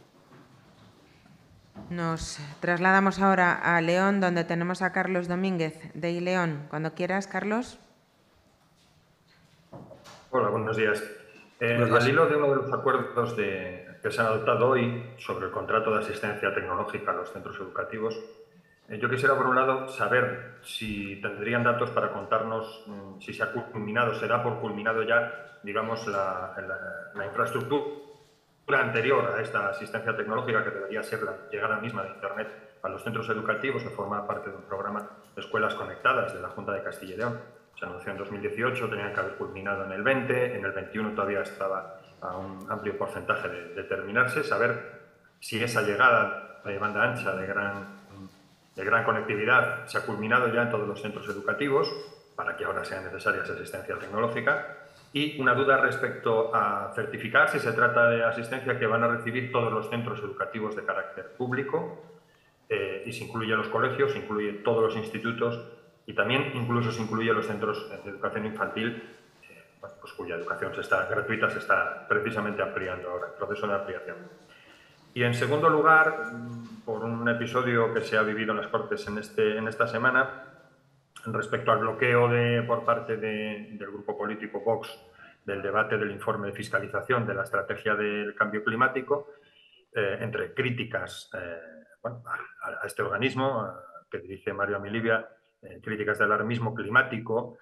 Nos trasladamos ahora a León, donde tenemos a Carlos Domínguez, de Ileón. Cuando quieras, Carlos. Hola, buenos días. Eh, Al hilo de uno de los acuerdos que se han adoptado hoy sobre el contrato de asistencia tecnológica a los centros educativos, eh, yo quisiera, por un lado, saber si tendrían datos para contarnos mm, si se ha culminado, será por culminado ya, digamos, la, la, infraestructura anterior a esta asistencia tecnológica que debería ser la llegada misma de Internet a los centros educativos, que forma parte de un programa de escuelas conectadas de la Junta de Castilla y León. Se anunció en 2018, tenía que haber culminado en el 20, en el 21 todavía estaba a un amplio porcentaje de, terminarse. Saber si esa llegada de banda ancha de gran de gran conectividad se ha culminado ya en todos los centros educativos para que ahora sea necesaria necesarias asistencia tecnológica. Y una duda respecto a certificar si se trata de asistencia que van a recibir todos los centros educativos de carácter público, eh, y se incluye los colegios, se incluye todos los institutos y también incluso se incluye los centros de educación infantil, eh, pues, cuya educación se está, gratuita se está precisamente ampliando ahora, el proceso de ampliación. Y en segundo lugar, por un episodio que se ha vivido en las Cortes en, este, en esta semana, respecto al bloqueo de, por parte del grupo político Vox del debate del informe de fiscalización de la estrategia del cambio climático, eh, entre críticas eh, a, este organismo eh, que dirige Mario Amilibia, críticas de alarmismo climático.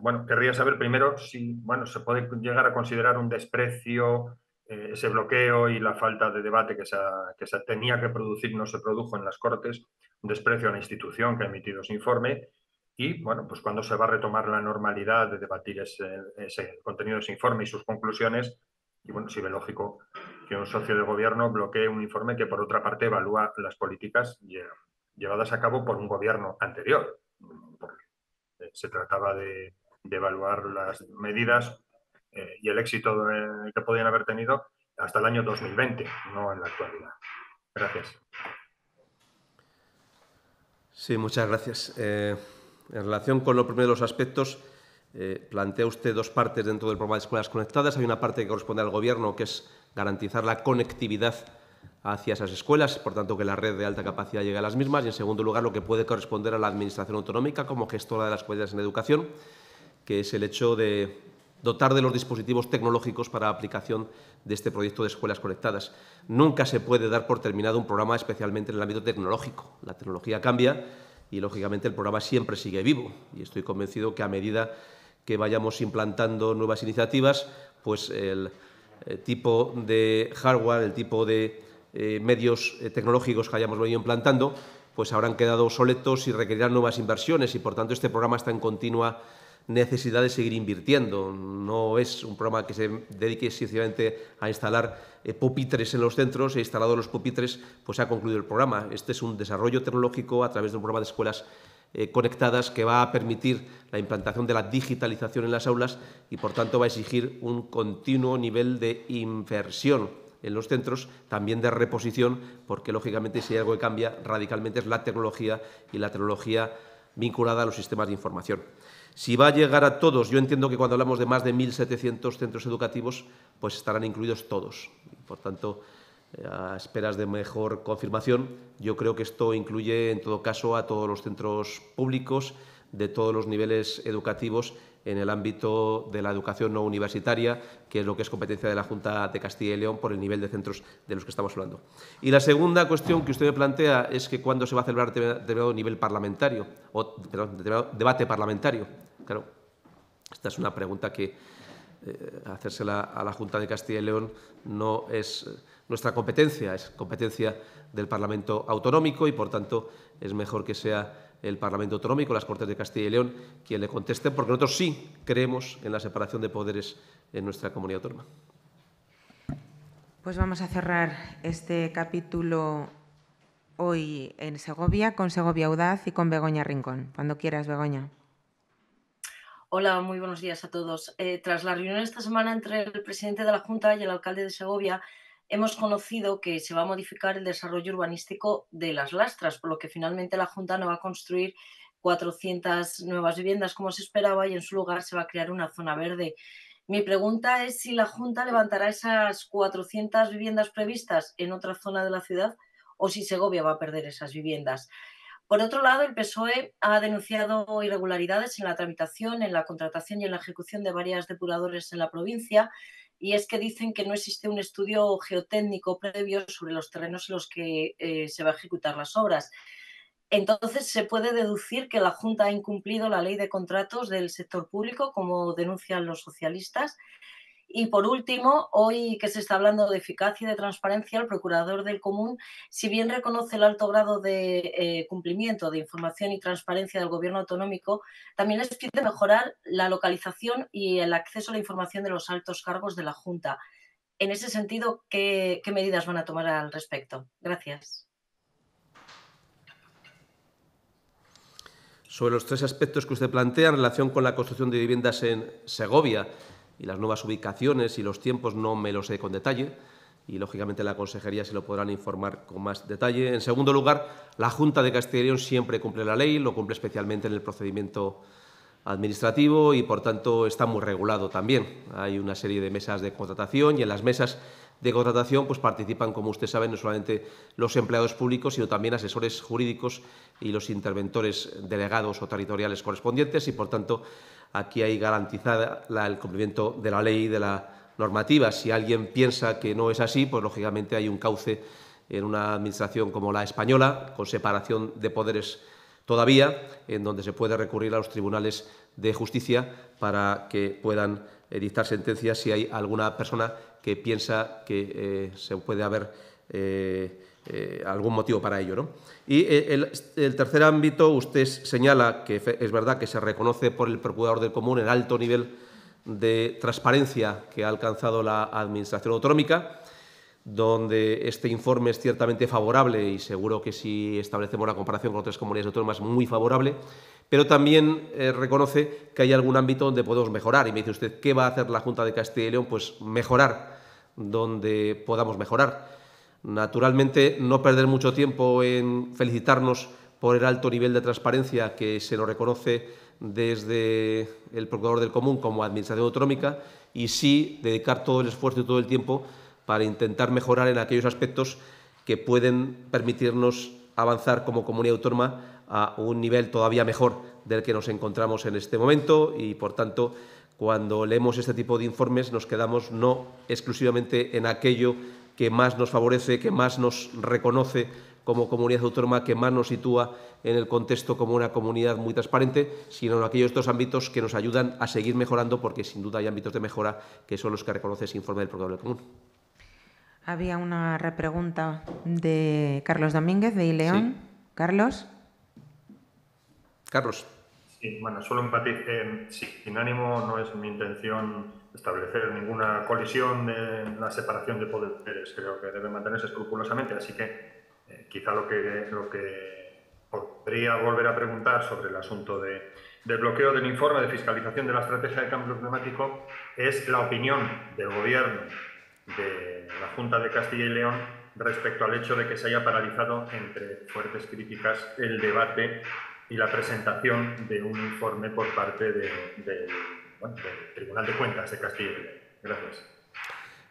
bueno, querría saber primero si bueno, se puede llegar a considerar un desprecio eh, ese bloqueo y la falta de debate que se, que se, tenía que producir no se produjo en las Cortes, un desprecio a la institución que ha emitido ese informe y, bueno, pues cuando se va a retomar la normalidad de debatir ese, contenido de ese informe y sus conclusiones, y bueno, si ve lógico que un socio de gobierno bloquee un informe que, por otra parte, evalúa las políticas llevadas a cabo por un gobierno anterior. Eh, se trataba de, de evaluar las medidas eh, y el éxito que podían haber tenido hasta el año 2020, no en la actualidad. Gracias. Sí, muchas gracias. Eh, en relación con los primeros aspectos, eh, plantea usted dos partes dentro del programa de escuelas conectadas. Hay una parte que corresponde al Gobierno, que es garantizar la conectividad hacia esas escuelas, por tanto que la red de alta capacidad llegue a las mismas, y en segundo lugar lo que puede corresponder a la Administración Autonómica como gestora de las escuelas en educación, que es el hecho de dotar de los dispositivos tecnológicos para aplicación de este proyecto de escuelas conectadas. Nunca se puede dar por terminado un programa especialmente en el ámbito tecnológico. La tecnología cambia y, lógicamente, el programa siempre sigue vivo. Y estoy convencido que a medida que vayamos implantando nuevas iniciativas, pues el eh, tipo de hardware, el tipo de eh, medios eh, tecnológicos que hayamos venido implantando, pues habrán quedado obsoletos y requerirán nuevas inversiones y, por tanto, este programa está en continua necesidad de seguir invirtiendo. No es un programa que se dedique exclusivamente a instalar eh, pupitres en los centros. He instalado los pupitres, pues ha concluido el programa. Este es un desarrollo tecnológico a través de un programa de escuelas eh, conectadas que va a permitir la implantación de la digitalización en las aulas y, por tanto, va a exigir un continuo nivel de inversión en los centros, también de reposición, porque lógicamente si hay algo que cambia radicalmente es la tecnología y la tecnología vinculada a los sistemas de información. Si va a llegar a todos, yo entiendo que cuando hablamos de más de 1.700 centros educativos, pues estarán incluidos todos. Por tanto, eh, a esperas de mejor confirmación, yo creo que esto incluye en todo caso a todos los centros públicos de todos los niveles educativos en el ámbito de la educación no universitaria, que es lo que es competencia de la Junta de Castilla y León por el nivel de centros de los que estamos hablando. Y la segunda cuestión que usted me plantea es que cuándo se va a celebrar determinado nivel parlamentario, o debate parlamentario. Claro, esta es una pregunta que eh, hacérsela a la Junta de Castilla y León no es eh, nuestra competencia, es competencia del Parlamento autonómico y, por tanto, es mejor que sea el Parlamento Autonómico, las Cortes de Castilla y León, quien le conteste, porque nosotros sí creemos en la separación de poderes en nuestra comunidad autónoma. Pues vamos a cerrar este capítulo hoy en Segovia con Segovia Audaz y con Begoña Rincón. Cuando quieras, Begoña. Hola, muy buenos días a todos. Eh, tras la reunión esta semana entre el presidente de la Junta y el alcalde de Segovia, hemos conocido que se va a modificar el desarrollo urbanístico de las lastras, por lo que finalmente la Junta no va a construir 400 nuevas viviendas como se esperaba y en su lugar se va a crear una zona verde. Mi pregunta es si la Junta levantará esas 400 viviendas previstas en otra zona de la ciudad o si Segovia va a perder esas viviendas. Por otro lado, el PSOE ha denunciado irregularidades en la tramitación, en la contratación y en la ejecución de varias depuradores en la provincia y es que dicen que no existe un estudio geotécnico previo sobre los terrenos en los que eh, se va a ejecutar las obras. Entonces, se puede deducir que la Junta ha incumplido la ley de contratos del sector público, como denuncian los socialistas, y por último, hoy que se está hablando de eficacia y de transparencia, el procurador del común, si bien reconoce el alto grado de eh, cumplimiento de información y transparencia del gobierno autonómico, también les pide mejorar la localización y el acceso a la información de los altos cargos de la Junta. En ese sentido, ¿qué, qué medidas van a tomar al respecto? Gracias. Sobre los tres aspectos que usted plantea en relación con la construcción de viviendas en Segovia, y las nuevas ubicaciones y los tiempos no me los sé con detalle y lógicamente la consejería se lo podrán informar con más detalle. En segundo lugar, la Junta de Castellón siempre cumple la ley, lo cumple especialmente en el procedimiento administrativo y por tanto está muy regulado también. Hay una serie de mesas de contratación y en las mesas de contratación, pues participan, como usted sabe, no solamente los empleados públicos, sino también asesores jurídicos y los interventores delegados o territoriales correspondientes y, por tanto, aquí hay garantizada el cumplimiento de la ley y de la normativa. Si alguien piensa que no es así, pues lógicamente hay un cauce en una administración como la española, con separación de poderes todavía, en donde se puede recurrir a los tribunales de justicia para que puedan dictar sentencias si hay alguna persona que piensa que eh, se puede haber eh, eh, algún motivo para ello. Y el, el, tercer ámbito, usted señala que es verdad que se reconoce por el procurador del común el alto nivel de transparencia que ha alcanzado la Administración Autonómica donde este informe es ciertamente favorable y seguro que si establecemos la comparación con otras comunidades autónomas muy favorable, pero también eh, reconoce que hay algún ámbito donde podemos mejorar. Y me dice usted, ¿qué va a hacer la Junta de Castilla y León? Pues mejorar donde podamos mejorar. Naturalmente, no perder mucho tiempo en felicitarnos por el alto nivel de transparencia que se nos reconoce desde el Procurador del Común como Administración Autonómica y sí dedicar todo el esfuerzo y todo el tiempo para intentar mejorar en aquellos aspectos que pueden permitirnos avanzar como comunidad autónoma a un nivel todavía mejor del que nos encontramos en este momento y, por tanto, cuando leemos este tipo de informes nos quedamos no exclusivamente en aquello que más nos favorece, que más nos reconoce como comunidad autónoma, que más nos sitúa en el contexto como una comunidad muy transparente, sino en aquellos dos ámbitos que nos ayudan a seguir mejorando, porque sin duda hay ámbitos de mejora que son los que reconoce ese informe del del Común. Había una repregunta de Carlos Domínguez de Ileón. Carlos. Carlos. bueno, solo empatizar. Eh, sin ánimo no es mi intención establecer ninguna colisión de la separación de poderes. Creo que debe mantenerse escrupulosamente. Así que eh, quizá lo que, lo que podría volver a preguntar sobre el asunto del bloqueo del informe de fiscalización de la estrategia de cambio climático es la opinión del gobierno de la Junta de Castilla y León respecto al hecho de que se haya paralizado, entre fuertes críticas, el debate y la presentación de un informe por parte del Tribunal de Cuentas de Castilla y León. Gracias.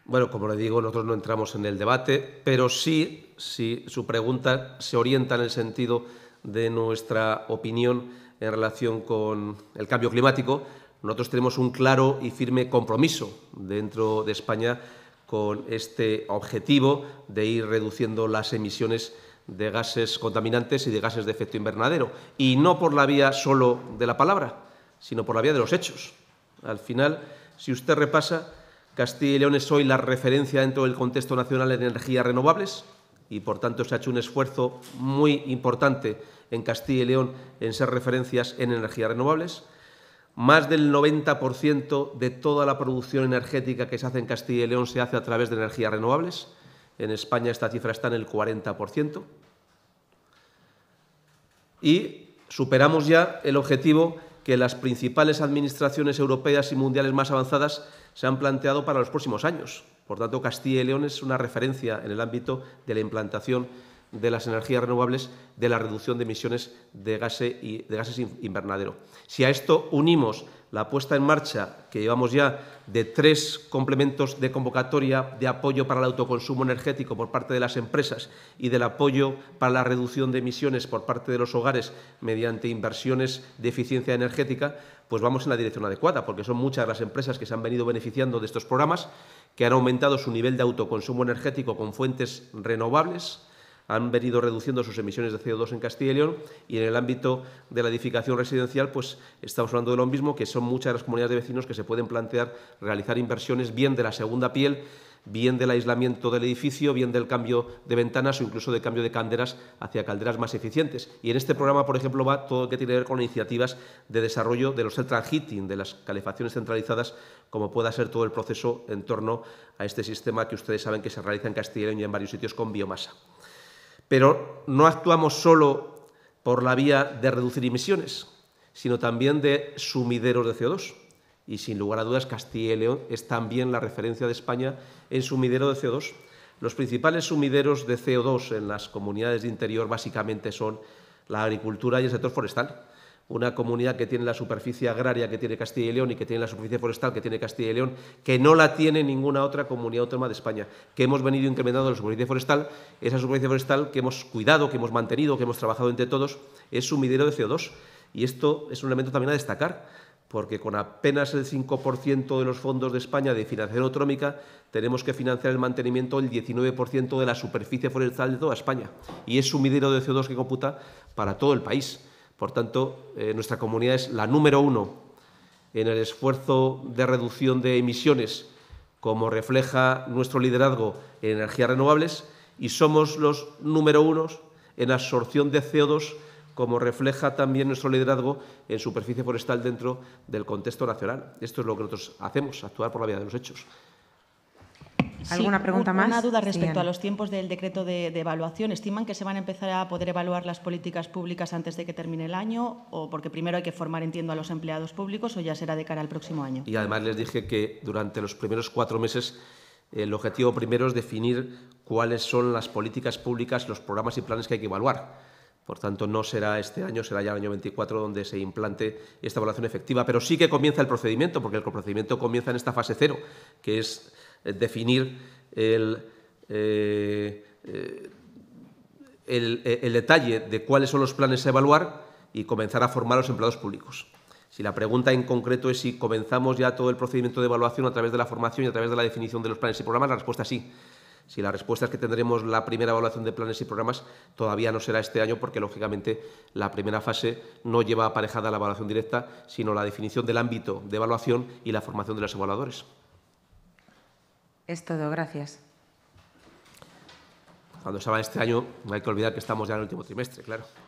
Bueno, como le digo, nosotros no entramos en el debate, pero sí, si su pregunta se orienta en el sentido de nuestra opinión en relación con el cambio climático. Nosotros tenemos un claro y firme compromiso dentro de España con este objetivo de ir reduciendo las emisiones de gases contaminantes y de gases de efecto invernadero. Y no por la vía solo de la palabra, sino por la vía de los hechos. Al final, si usted repasa, Castilla y León es hoy la referencia dentro del contexto nacional en energías renovables y, por tanto, se ha hecho un esfuerzo muy importante en Castilla y León en ser referencias en energías renovables. Más del 90% de toda la producción energética que se hace en Castilla y León se hace a través de energías renovables. En España esta cifra está en el 40%. Y superamos ya el objetivo que las principales administraciones europeas y mundiales más avanzadas se han planteado para los próximos años. Por tanto, Castilla y León es una referencia en el ámbito de la implantación de las energías renovables de la reducción de emisiones de, gases, de gases invernadero. Si a esto unimos la puesta en marcha que llevamos ya de tres complementos de convocatoria de apoyo para el autoconsumo energético por parte de las empresas y del apoyo para la reducción de emisiones por parte de los hogares mediante inversiones de eficiencia energética, pues vamos en la dirección adecuada, porque son muchas las empresas que se han venido beneficiando de estos programas, que han aumentado su nivel de autoconsumo energético con fuentes renovables, han venido reduciendo sus emisiones de CO2 en Castilla y León y en el ámbito de la edificación residencial, pues estamos hablando de lo mismo, que son muchas las comunidades de vecinos que se pueden plantear realizar inversiones bien de la segunda piel, bien del aislamiento del edificio, bien del cambio de ventanas o incluso de cambio de calderas hacia calderas más eficientes. Y en este programa, por ejemplo, va todo lo que tiene que ver con iniciativas de desarrollo de los central heating, de las calefacciones centralizadas, como pueda ser todo el proceso en torno a este sistema que ustedes saben que se realiza en Castilla y León y en varios sitios con biomasa. Pero no actuamos solo por la vía de reducir emisiones, sino también de sumideros de CO2. Y sin lugar a dudas, Castilla y León es también la referencia de España en sumidero de CO2. Los principales sumideros de CO2 en las comunidades de interior básicamente son la agricultura y el sector forestal una comunidad que tiene la superficie agraria que tiene Castilla y León y que tiene la superficie forestal que tiene Castilla y León, que no la tiene ninguna otra comunidad autónoma de España, que hemos venido incrementando la superficie forestal, esa superficie forestal que hemos cuidado, que hemos mantenido, que hemos trabajado entre todos, es sumidero de CO2. Y esto es un elemento también a destacar, porque con apenas el 5% de los fondos de España de financiación autonómica tenemos que financiar el mantenimiento del 19% de la superficie forestal de toda España. Y es sumidero de CO2 que computa para todo el país. Por tanto, eh, nuestra comunidad es la número uno en el esfuerzo de reducción de emisiones, como refleja nuestro liderazgo en energías renovables, y somos los número uno en absorción de CO2, como refleja también nuestro liderazgo en superficie forestal dentro del contexto nacional. Esto es lo que nosotros hacemos, actuar por la vía de los hechos. ¿Alguna pregunta más? Una duda respecto a los tiempos del decreto de, de, evaluación. ¿Estiman que se van a empezar a poder evaluar las políticas públicas antes de que termine el año? ¿O porque primero hay que formar, entiendo, a los empleados públicos o ya será de cara al próximo año? Y además les dije que durante los primeros cuatro meses el objetivo primero es definir cuáles son las políticas públicas, los programas y planes que hay que evaluar. Por tanto, no será este año, será ya el año 24 donde se implante esta evaluación efectiva, pero sí que comienza el procedimiento, porque el procedimiento comienza en esta fase cero, que es definir eh, eh, el, detalle de cuáles son los planes a evaluar y comenzar a formar a los empleados públicos. Si la pregunta en concreto es si comenzamos ya todo el procedimiento de evaluación a través de la formación y a través de la definición de los planes y programas, la respuesta es sí. Si la respuesta es que tendremos la primera evaluación de planes y programas, todavía no será este año porque, lógicamente, la primera fase no lleva aparejada la evaluación directa, sino la definición del ámbito de evaluación y la formación de los evaluadores. Es todo, gracias. Cuando se va este año, no hay que olvidar que estamos ya en el último trimestre, claro.